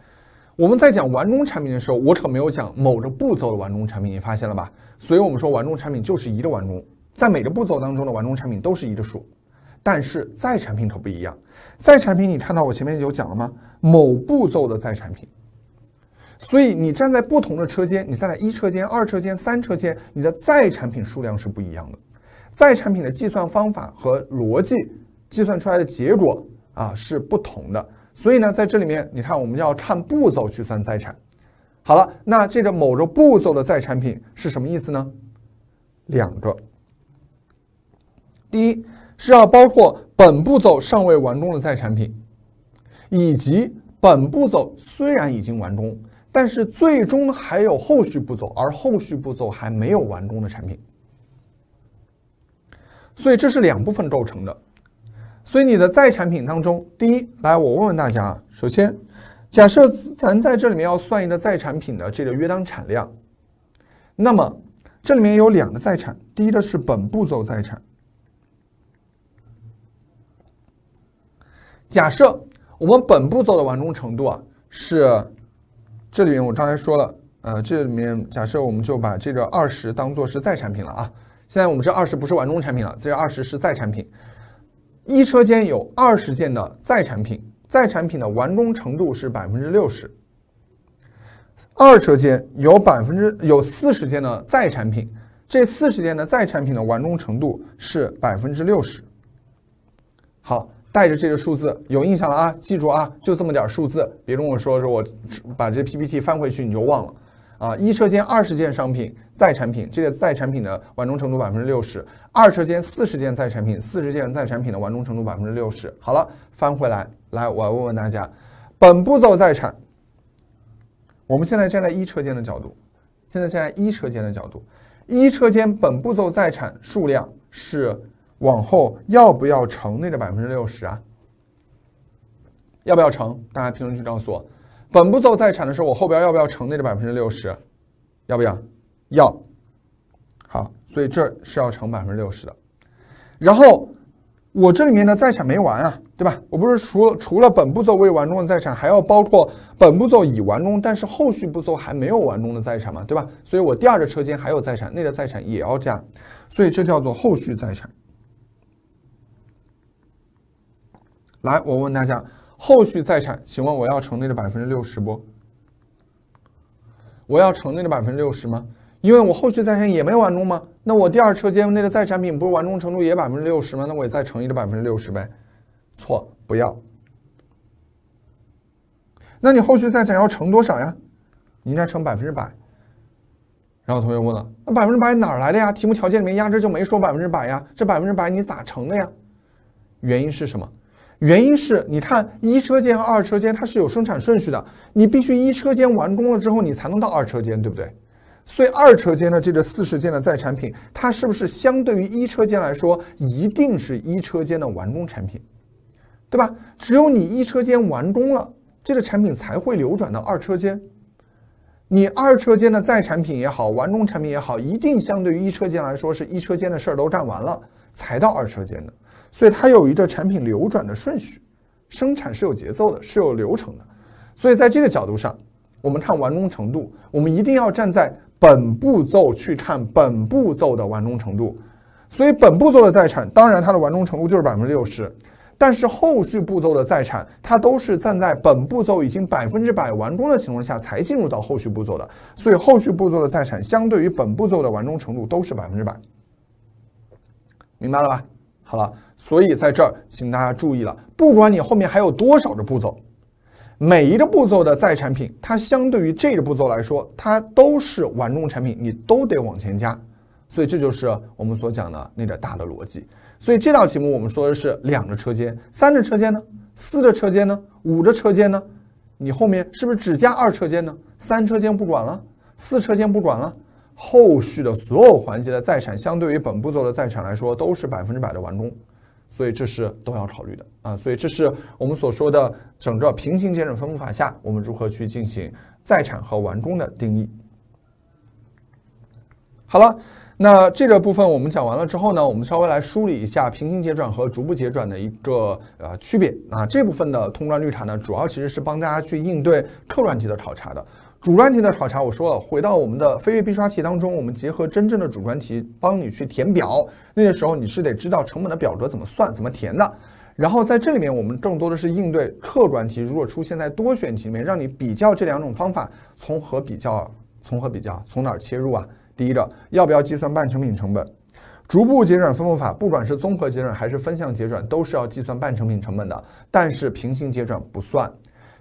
我们在讲完工产品的时候，我可没有讲某个步骤的完工产品，你发现了吧？所以，我们说完工产品就是一个完工，在每个步骤当中的完工产品都是一个数，但是再产品可不一样。再产品，你看到我前面有讲了吗？某步骤的再产品，所以你站在不同的车间，你站在一车间、二车间、三车间，你的再产品数量是不一样的，再产品的计算方法和逻辑计算出来的结果啊是不同的。所以呢，在这里面，你看，我们要看步骤去算在产。好了，那这个某个步骤的在产品是什么意思呢？两个，第一是要包括本步骤尚未完工的在产品，以及本步骤虽然已经完工，但是最终还有后续步骤，而后续步骤还没有完工的产品。所以这是两部分构成的。所以你的在产品当中，第一，来我问问大家啊，首先，假设咱在这里面要算一个在产品的这个约当产量，那么这里面有两个在产，第一个是本步骤在产。假设我们本步骤的完中程度啊，是这里面我刚才说了，呃，这里面假设我们就把这个二十当做是在产品了啊，现在我们这二十不是完中产品了，这二十是在产品。一车间有二十件的在产品，在产品的完工程度是百分之六十。二车间有百分之有四十件的在产品，这四十件的在产品的完工程度是百分之六十。好，带着这个数字有印象了啊，记住啊，就这么点数字，别跟我说说我把这 PPT 翻回去你就忘了。啊，一车间二十件商品在产品，这个在产品的完成程度百分之六十。二车间四十件在产品，四十件在产品的完成程度百分之六十。好了，翻回来，来，我问问大家，本步骤在产，我们现在站在一车间的角度，现在站在一车间的角度，一车间本步骤在产数量是往后要不要乘那个百分之六十啊？要不要乘？大家评论区告诉我。本步骤在产的时候，我后边要不要乘那个百分之六十？要不要？要。好，所以这是要乘百分之六十的。然后我这里面的在产没完啊，对吧？我不是除了除了本步骤未完工的在产，还要包括本步骤已完工但是后续步骤还没有完工的在产嘛，对吧？所以，我第二个车间还有在产，那个在产也要加。所以，这叫做后续在产。来，我问大家。后续再产，请问我要成那的百分之六十不？我要成那的百分之六十吗？因为我后续再产也没完工吗？那我第二车间内的再产品不是完工程度也百分之六十吗？那我也再乘以这百分之六十呗？错，不要。那你后续再产要乘多少呀？你应该乘百分之百。然后同学问了，那百分之百哪儿来的呀？题目条件里面压根就没说百分之百呀，这百分之百你咋乘的呀？原因是什么？原因是你看一车间和二车间，它是有生产顺序的，你必须一车间完工了之后，你才能到二车间，对不对？所以二车间的这个四十件的在产品，它是不是相对于一车间来说，一定是一车间的完工产品，对吧？只有你一车间完工了，这个产品才会流转到二车间。你二车间的在产品也好，完工产品也好，一定相对于一车间来说，是一车间的事儿都干完了才到二车间的。所以它有一个产品流转的顺序，生产是有节奏的，是有流程的。所以在这个角度上，我们看完工程度，我们一定要站在本步骤去看本步骤的完工程度。所以本步骤的在产，当然它的完工程度就是百分之六十。但是后续步骤的在产，它都是站在本步骤已经百分之百完工的情况下才进入到后续步骤的。所以后续步骤的在产，相对于本步骤的完工程度都是百分之百。明白了吧？好了。所以在这儿，请大家注意了，不管你后面还有多少个步骤，每一个步骤的再产品，它相对于这个步骤来说，它都是完工产品，你都得往前加。所以这就是我们所讲的那个大的逻辑。所以这道题目我们说的是两个车间，三个车间呢？四个车间呢？五的车间呢？你后面是不是只加二车间呢？三车间不管了，四车间不管了，后续的所有环节的再产，相对于本步骤的再产来说，都是百分之百的完工。所以这是都要考虑的啊！所以这是我们所说的整个平行结转分布法下，我们如何去进行在产和完工的定义。好了，那这个部分我们讲完了之后呢，我们稍微来梳理一下平行结转和逐步结转的一个呃区别啊。这部分的通关绿卡呢，主要其实是帮大家去应对客转题的考察的。主观题的考察，我说了，回到我们的飞跃必刷题当中，我们结合真正的主观题帮你去填表。那个时候你是得知道成本的表格怎么算、怎么填的。然后在这里面，我们更多的是应对客观题，如果出现在多选题里面，让你比较这两种方法从何比较，从何比较，从哪切入啊？第一个，要不要计算半成品成本？逐步结转分布法，不管是综合结转还是分项结转，都是要计算半成品成本的，但是平行结转不算。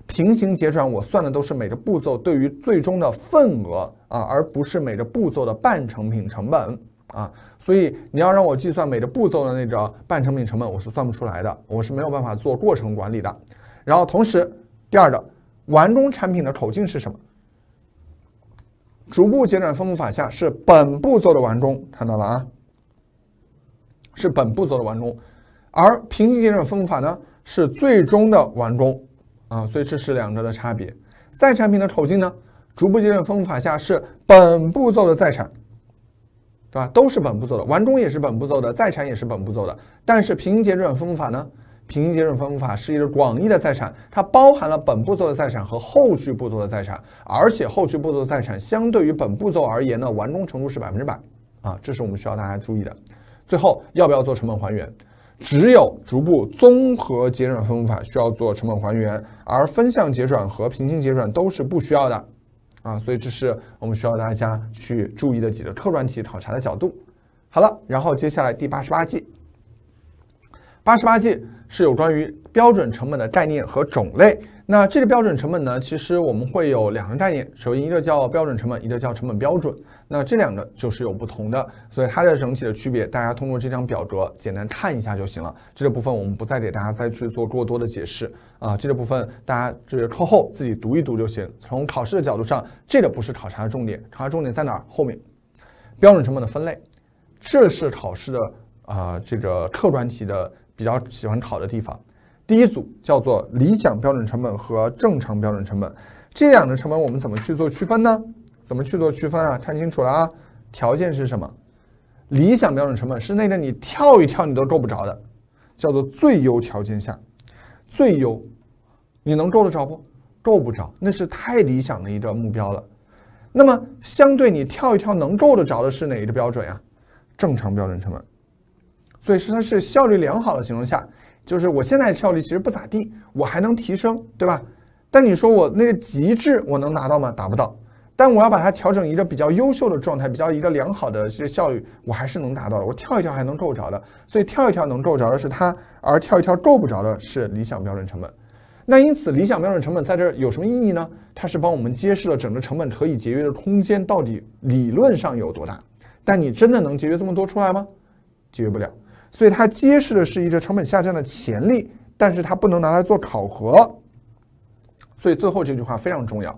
平行结转，我算的都是每个步骤对于最终的份额啊，而不是每个步骤的半成品成本啊。所以你要让我计算每个步骤的那个半成品成本，我是算不出来的，我是没有办法做过程管理的。然后同时，第二个，完工产品的口径是什么？逐步结转分布法下是本步骤的完工，看到了啊，是本步骤的完工，而平行结转分布法呢是最终的完工。啊，所以这是两者的差别。在产品的口径呢，逐步结转分布法下是本步骤的在产，对吧？都是本步骤的，完工也是本步骤的，在产也是本步骤的。但是平行结转分布法呢，平行结转分布法是一个广义的在产，它包含了本步骤的在产和后续步骤的在产，而且后续步骤的在产相对于本步骤而言呢，完工程度是百分之百。啊，这是我们需要大家注意的。最后，要不要做成本还原？只有逐步综合结转分步法需要做成本还原，而分项结转和平行结转都是不需要的，啊，所以这是我们需要大家去注意的几个客观题考察的角度。好了，然后接下来第八十八计，八十八计是有关于标准成本的概念和种类。那这个标准成本呢？其实我们会有两个概念，首先一个叫标准成本，一个叫成本标准。那这两个就是有不同的，所以它的整体的区别，大家通过这张表格简单看一下就行了。这个部分我们不再给大家再去做过多的解释啊。这个部分大家就是课后自己读一读就行。从考试的角度上，这个不是考察的重点，考察重点在哪儿？后面标准成本的分类，这是考试的啊，这个客观题的比较喜欢考的地方。第一组叫做理想标准成本和正常标准成本，这两个成本我们怎么去做区分呢？怎么去做区分啊？看清楚了啊，条件是什么？理想标准成本是那个你跳一跳你都够不着的，叫做最优条件下，最优，你能够得着不？够不着，那是太理想的一个目标了。那么相对你跳一跳能够得着的是哪一个标准呀？正常标准成本，所以是它是效率良好的形容下。就是我现在效率其实不咋地，我还能提升，对吧？但你说我那个极致，我能拿到吗？达不到。但我要把它调整一个比较优秀的状态，比较一个良好的这效率，我还是能达到的。我跳一跳还能够着的，所以跳一跳能够着的是它，而跳一跳够不着的是理想标准成本。那因此，理想标准成本在这有什么意义呢？它是帮我们揭示了整个成本可以节约的空间到底理论上有多大。但你真的能节约这么多出来吗？节约不了。所以它揭示的是一个成本下降的潜力，但是它不能拿来做考核。所以最后这句话非常重要：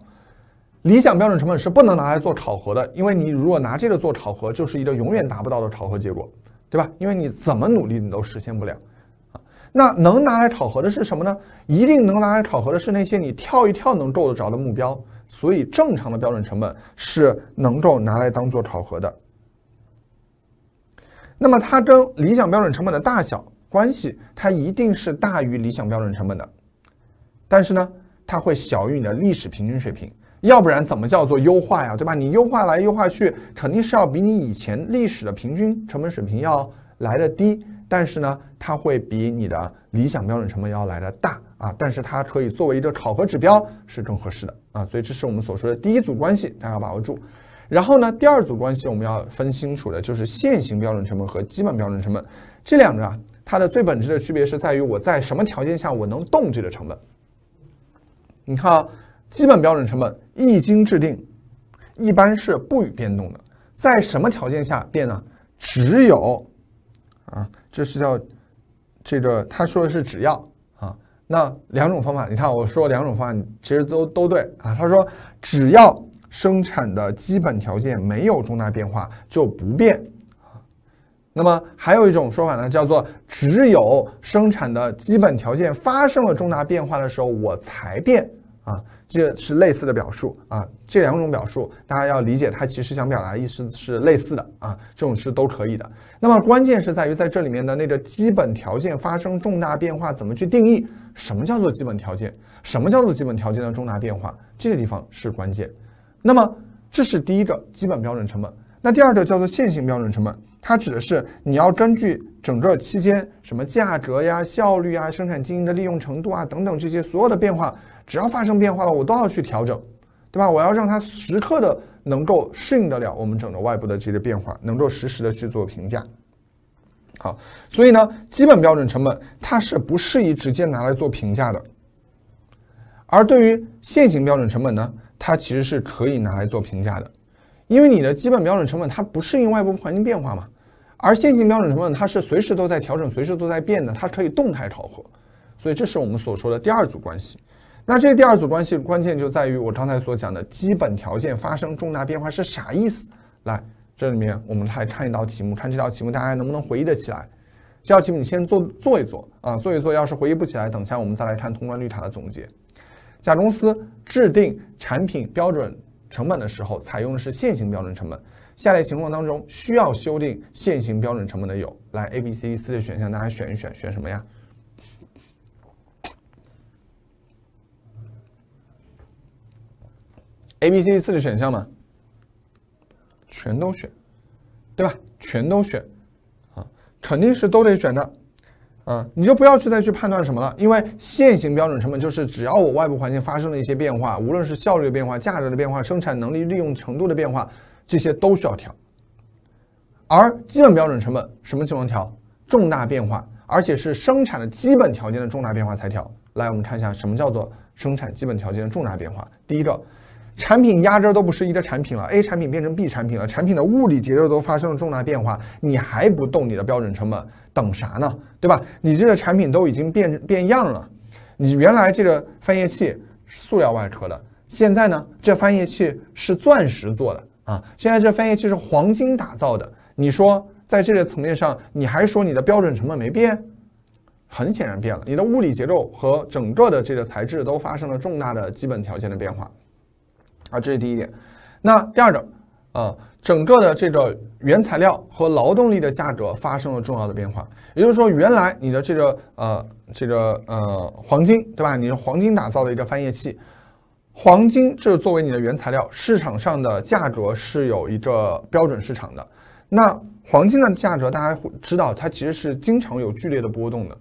理想标准成本是不能拿来做考核的，因为你如果拿这个做考核，就是一个永远达不到的考核结果，对吧？因为你怎么努力，你都实现不了。啊，那能拿来考核的是什么呢？一定能拿来考核的是那些你跳一跳能够得着的目标。所以正常的标准成本是能够拿来当做考核的。那么它跟理想标准成本的大小关系，它一定是大于理想标准成本的，但是呢，它会小于你的历史平均水平，要不然怎么叫做优化呀，对吧？你优化来优化去，肯定是要比你以前历史的平均成本水平要来的低，但是呢，它会比你的理想标准成本要来的大啊，但是它可以作为一个考核指标是更合适的啊，所以这是我们所说的第一组关系，大家把握住。然后呢，第二组关系我们要分清楚的就是现行标准成本和基本标准成本这两个啊，它的最本质的区别是在于我在什么条件下我能动这个成本。你看，啊，基本标准成本一经制定，一般是不予变动的。在什么条件下变呢？只有啊，这是叫这个他说的是只要啊，那两种方法，你看我说两种方案其实都都对啊。他说只要。生产的基本条件没有重大变化就不变，那么还有一种说法呢，叫做只有生产的基本条件发生了重大变化的时候我才变啊，这是类似的表述啊。这两种表述大家要理解，它其实想表达意思是类似的啊。这种是都可以的。那么关键是在于在这里面的那个基本条件发生重大变化怎么去定义？什么叫做基本条件？什么叫做基本条件的重大变化？这个地方是关键。那么，这是第一个基本标准成本。那第二个叫做线性标准成本，它指的是你要根据整个期间什么价格呀、效率啊、生产经营的利用程度啊等等这些所有的变化，只要发生变化了，我都要去调整，对吧？我要让它时刻的能够适应得了我们整个外部的这些变化，能够实时的去做评价。好，所以呢，基本标准成本它是不适宜直接拿来做评价的。而对于线性标准成本呢？它其实是可以拿来做评价的，因为你的基本标准成本它不适应外部环境变化嘛，而线性标准成本它是随时都在调整，随时都在变的，它可以动态考核，所以这是我们所说的第二组关系。那这第二组关系关键就在于我刚才所讲的基本条件发生重大变化是啥意思？来，这里面我们来看一道题目，看这道题目大家能不能回忆得起来？这道题目你先做做一做啊，做一做，要是回忆不起来，等下我们再来看通关绿卡的总结。甲公司制定产品标准成本的时候，采用的是现行标准成本。下列情况当中需要修订现行标准成本的有，来 A、B、C、D 四个选项，大家选一选，选什么呀？A、B、C、D 四个选项嘛，全都选，对吧？全都选，啊，肯定是都得选的。嗯，你就不要去再去判断什么了，因为现行标准成本就是只要我外部环境发生了一些变化，无论是效率的变化、价值的变化、生产能力利用程度的变化，这些都需要调。而基本标准成本什么情况调？重大变化，而且是生产的基本条件的重大变化才调。来，我们看一下什么叫做生产基本条件的重大变化。第一个，产品压根都不是一个产品了，A 产品变成 B 产品了，产品的物理结构都发生了重大变化，你还不动你的标准成本？等啥呢？对吧？你这个产品都已经变变样了，你原来这个翻页器塑料外壳的，现在呢，这翻页器是钻石做的啊！现在这翻页器是黄金打造的。你说，在这个层面上，你还说你的标准成本没变？很显然变了，你的物理结构和整个的这个材质都发生了重大的基本条件的变化。啊，这是第一点。那第二个，啊。整个的这个原材料和劳动力的价格发生了重要的变化，也就是说，原来你的这个呃这个呃黄金，对吧？你黄金打造的一个翻页器，黄金这作为你的原材料，市场上的价格是有一个标准市场的。那黄金的价格大家会知道，它其实是经常有剧烈的波动的。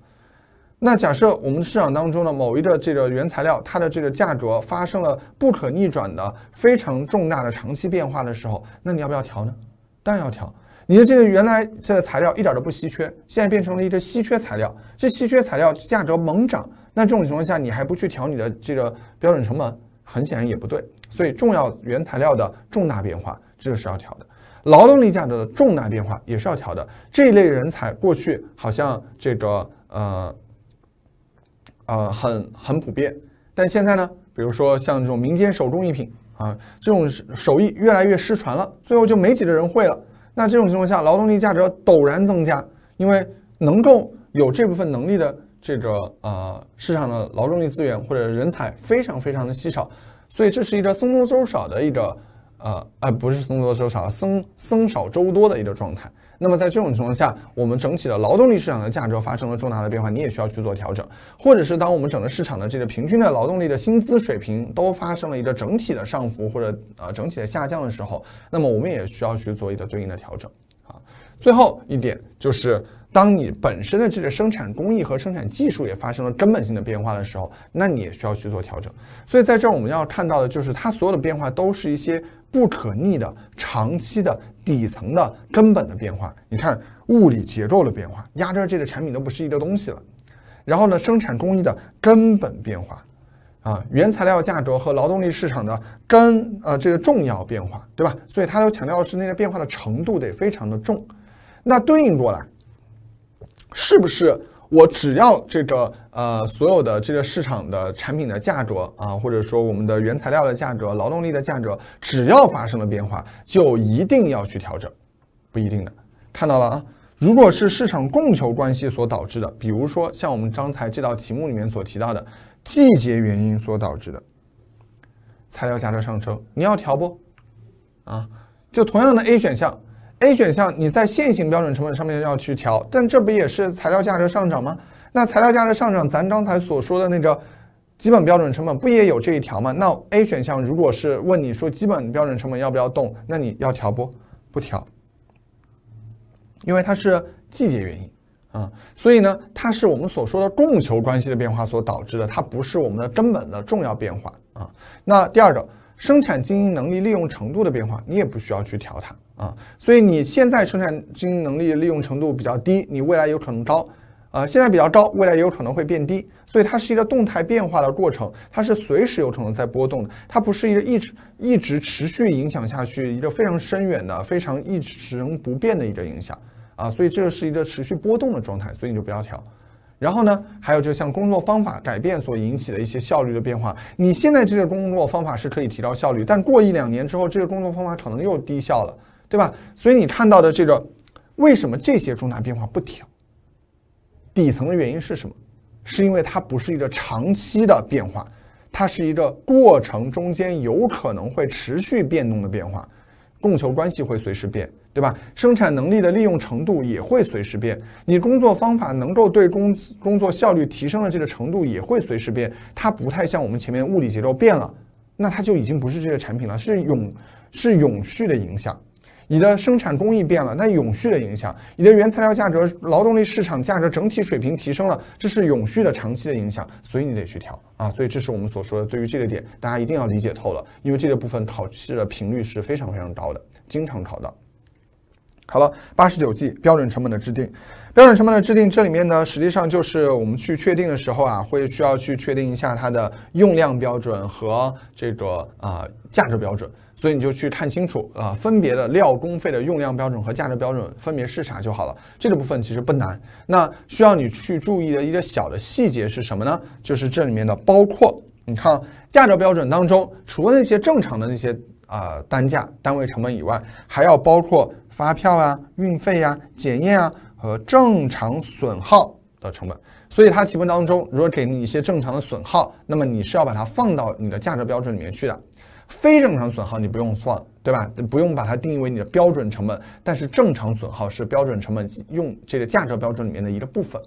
那假设我们市场当中的某一个这个原材料，它的这个价格发生了不可逆转的非常重大的长期变化的时候，那你要不要调呢？当然要调。你的这个原来这个材料一点都不稀缺，现在变成了一个稀缺材料，这稀缺材料价格猛涨，那这种情况下你还不去调你的这个标准成本，很显然也不对。所以重要原材料的重大变化，这个是要调的；劳动力价的重大变化也是要调的。这一类人才过去好像这个呃。呃，很很普遍，但现在呢，比如说像这种民间手工艺品啊，这种手艺越来越失传了，最后就没几个人会了。那这种情况下，劳动力价值陡然增加，因为能够有这部分能力的这个呃市场的劳动力资源或者人才非常非常的稀少，所以这是一个僧多粥少的一个呃，呃不是僧多粥少，僧僧少粥多的一个状态。那么在这种情况下，我们整体的劳动力市场的价值发生了重大的变化，你也需要去做调整，或者是当我们整个市场的这个平均的劳动力的薪资水平都发生了一个整体的上浮或者呃整体的下降的时候，那么我们也需要去做一个对应的调整啊。最后一点就是，当你本身的这个生产工艺和生产技术也发生了根本性的变化的时候，那你也需要去做调整。所以在这儿我们要看到的就是，它所有的变化都是一些。不可逆的、长期的、底层的、根本的变化。你看，物理结构的变化，压着这个产品都不是一个东西了。然后呢，生产工艺的根本变化，啊，原材料价格和劳动力市场的根呃这个重要变化，对吧？所以它要强调的是那个变化的程度得非常的重。那对应过来，是不是我只要这个？呃，所有的这个市场的产品的价格啊，或者说我们的原材料的价格、劳动力的价格，只要发生了变化，就一定要去调整，不一定的。看到了啊，如果是市场供求关系所导致的，比如说像我们刚才这道题目里面所提到的季节原因所导致的材料价格上升，你要调不？啊，就同样的 A 选项，A 选项你在现行标准成本上面要去调，但这不也是材料价格上涨吗？那材料价格上涨，咱刚才所说的那个基本标准成本不也有这一条吗？那 A 选项如果是问你说基本标准成本要不要动，那你要调不？不调，因为它是季节原因啊，所以呢，它是我们所说的供求关系的变化所导致的，它不是我们的根本的重要变化啊。那第二个生产经营能力利用程度的变化，你也不需要去调它啊。所以你现在生产经营能力利用程度比较低，你未来有可能高。啊，现在比较高，未来也有可能会变低，所以它是一个动态变化的过程，它是随时有可能在波动的，它不是一个一直一直持续影响下去一个非常深远的、非常一直不变的一个影响啊，所以这是一个持续波动的状态，所以你就不要调。然后呢，还有就像工作方法改变所引起的一些效率的变化，你现在这个工作方法是可以提高效率，但过一两年之后，这个工作方法可能又低效了，对吧？所以你看到的这个，为什么这些重大变化不调？底层的原因是什么？是因为它不是一个长期的变化，它是一个过程中间有可能会持续变动的变化，供求关系会随时变，对吧？生产能力的利用程度也会随时变，你工作方法能够对工工作效率提升的这个程度也会随时变，它不太像我们前面物理结构变了，那它就已经不是这个产品了，是永是永续的影响。你的生产工艺变了，那永续的影响，你的原材料价格、劳动力市场价格整体水平提升了，这是永续的长期的影响，所以你得去调啊。所以这是我们所说的，对于这个点，大家一定要理解透了，因为这个部分考试的频率是非常非常高的，经常考到。好了，八十九计标准成本的制定，标准成本的制定，这里面呢，实际上就是我们去确定的时候啊，会需要去确定一下它的用量标准和这个啊价值标准。所以你就去看清楚啊，分别的料工费的用量标准和价值标准分别是啥就好了。这个部分其实不难。那需要你去注意的一个小的细节是什么呢？就是这里面的包括，你看价值标准当中，除了那些正常的那些啊单价、单位成本以外，还要包括发票啊、运费啊、检验啊和正常损耗的成本。所以它题目当中如果给你一些正常的损耗，那么你是要把它放到你的价值标准里面去的。非正常损耗你不用算，对吧？不用把它定义为你的标准成本，但是正常损耗是标准成本用这个价格标准里面的一个部分。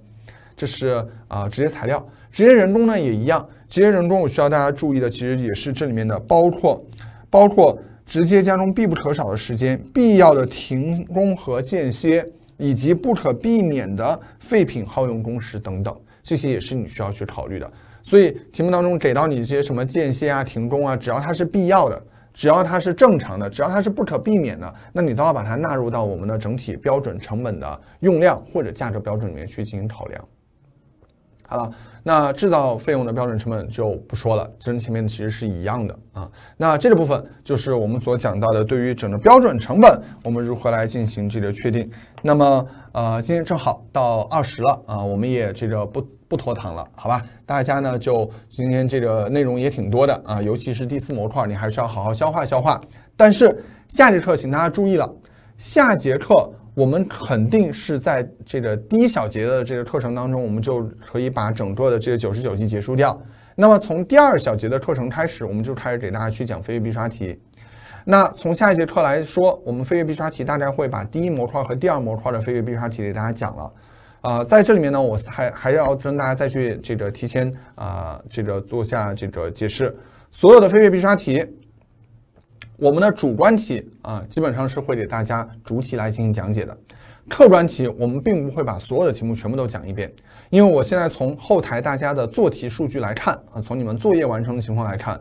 这是啊，直接材料、直接人工呢也一样。直接人工我需要大家注意的，其实也是这里面的，包括包括直接加工必不可少的时间、必要的停工和间歇，以及不可避免的废品耗用工时等等，这些也是你需要去考虑的。所以题目当中给到你一些什么间歇啊、停工啊，只要它是必要的，只要它是正常的，只要它是不可避免的，那你都要把它纳入到我们的整体标准成本的用量或者价格标准里面去进行考量。好了，那制造费用的标准成本就不说了，跟前面其实是一样的啊。那这个部分就是我们所讲到的，对于整个标准成本，我们如何来进行这个确定。那么，呃，今天正好到二十了啊，我们也这个不。不拖堂了，好吧？大家呢，就今天这个内容也挺多的啊，尤其是第四模块，你还是要好好消化消化。但是下节课，请大家注意了，下节课我们肯定是在这个第一小节的这个课程当中，我们就可以把整个的这个九十九级结束掉。那么从第二小节的课程开始，我们就开始给大家去讲飞跃必刷题。那从下一节课来说，我们飞跃必刷题大概会把第一模块和第二模块的飞跃必刷题给大家讲了。啊，在这里面呢，我还还要跟大家再去这个提前啊，这个做下这个解释。所有的飞跃必刷题，我们的主观题啊，基本上是会给大家逐题来进行讲解的。客观题我们并不会把所有的题目全部都讲一遍，因为我现在从后台大家的做题数据来看啊，从你们作业完成的情况来看，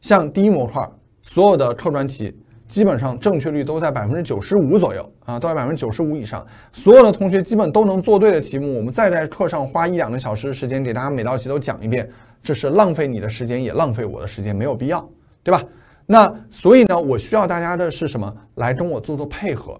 像第一模块所有的客观题。基本上正确率都在百分之九十五左右啊，都在百分之九十五以上。所有的同学基本都能做对的题目，我们再在课上花一两个小时时间给大家每道题都讲一遍，这是浪费你的时间，也浪费我的时间，没有必要，对吧？那所以呢，我需要大家的是什么？来跟我做做配合，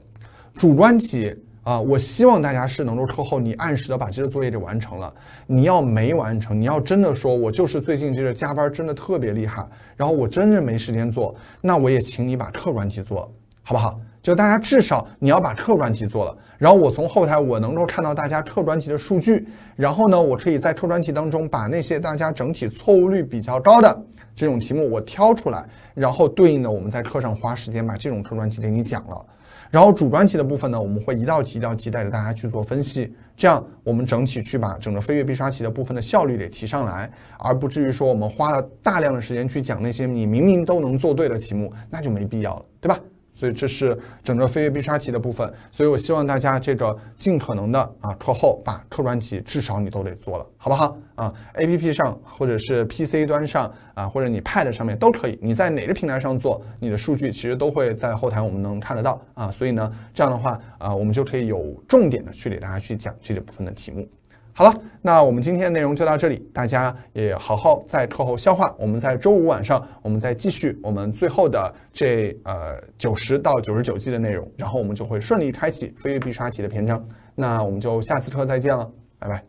主观题。啊，我希望大家是能够课后你按时的把这个作业给完成了。你要没完成，你要真的说我就是最近这个加班真的特别厉害，然后我真的没时间做，那我也请你把课专题做了，好不好？就大家至少你要把课专题做了，然后我从后台我能够看到大家课专题的数据，然后呢，我可以在课专题当中把那些大家整体错误率比较高的这种题目我挑出来，然后对应的我们在课上花时间把这种课专题给你讲了。然后主观题的部分呢，我们会一道题一道题带着大家去做分析，这样我们整体去把整个飞跃必刷题的部分的效率给提上来，而不至于说我们花了大量的时间去讲那些你明明都能做对的题目，那就没必要了，对吧？所以这是整个飞跃必刷题的部分，所以我希望大家这个尽可能的啊，课后把客观题至少你都得做了，好不好啊？APP 上或者是 PC 端上啊，或者你 Pad 上面都可以，你在哪个平台上做，你的数据其实都会在后台我们能看得到啊。所以呢，这样的话啊，我们就可以有重点的去给大家去讲这个部分的题目。好了，那我们今天的内容就到这里，大家也好好在课后消化。我们在周五晚上，我们再继续我们最后的这呃九十到九十九集的内容，然后我们就会顺利开启非必刷题的篇章。那我们就下次课再见了，拜拜。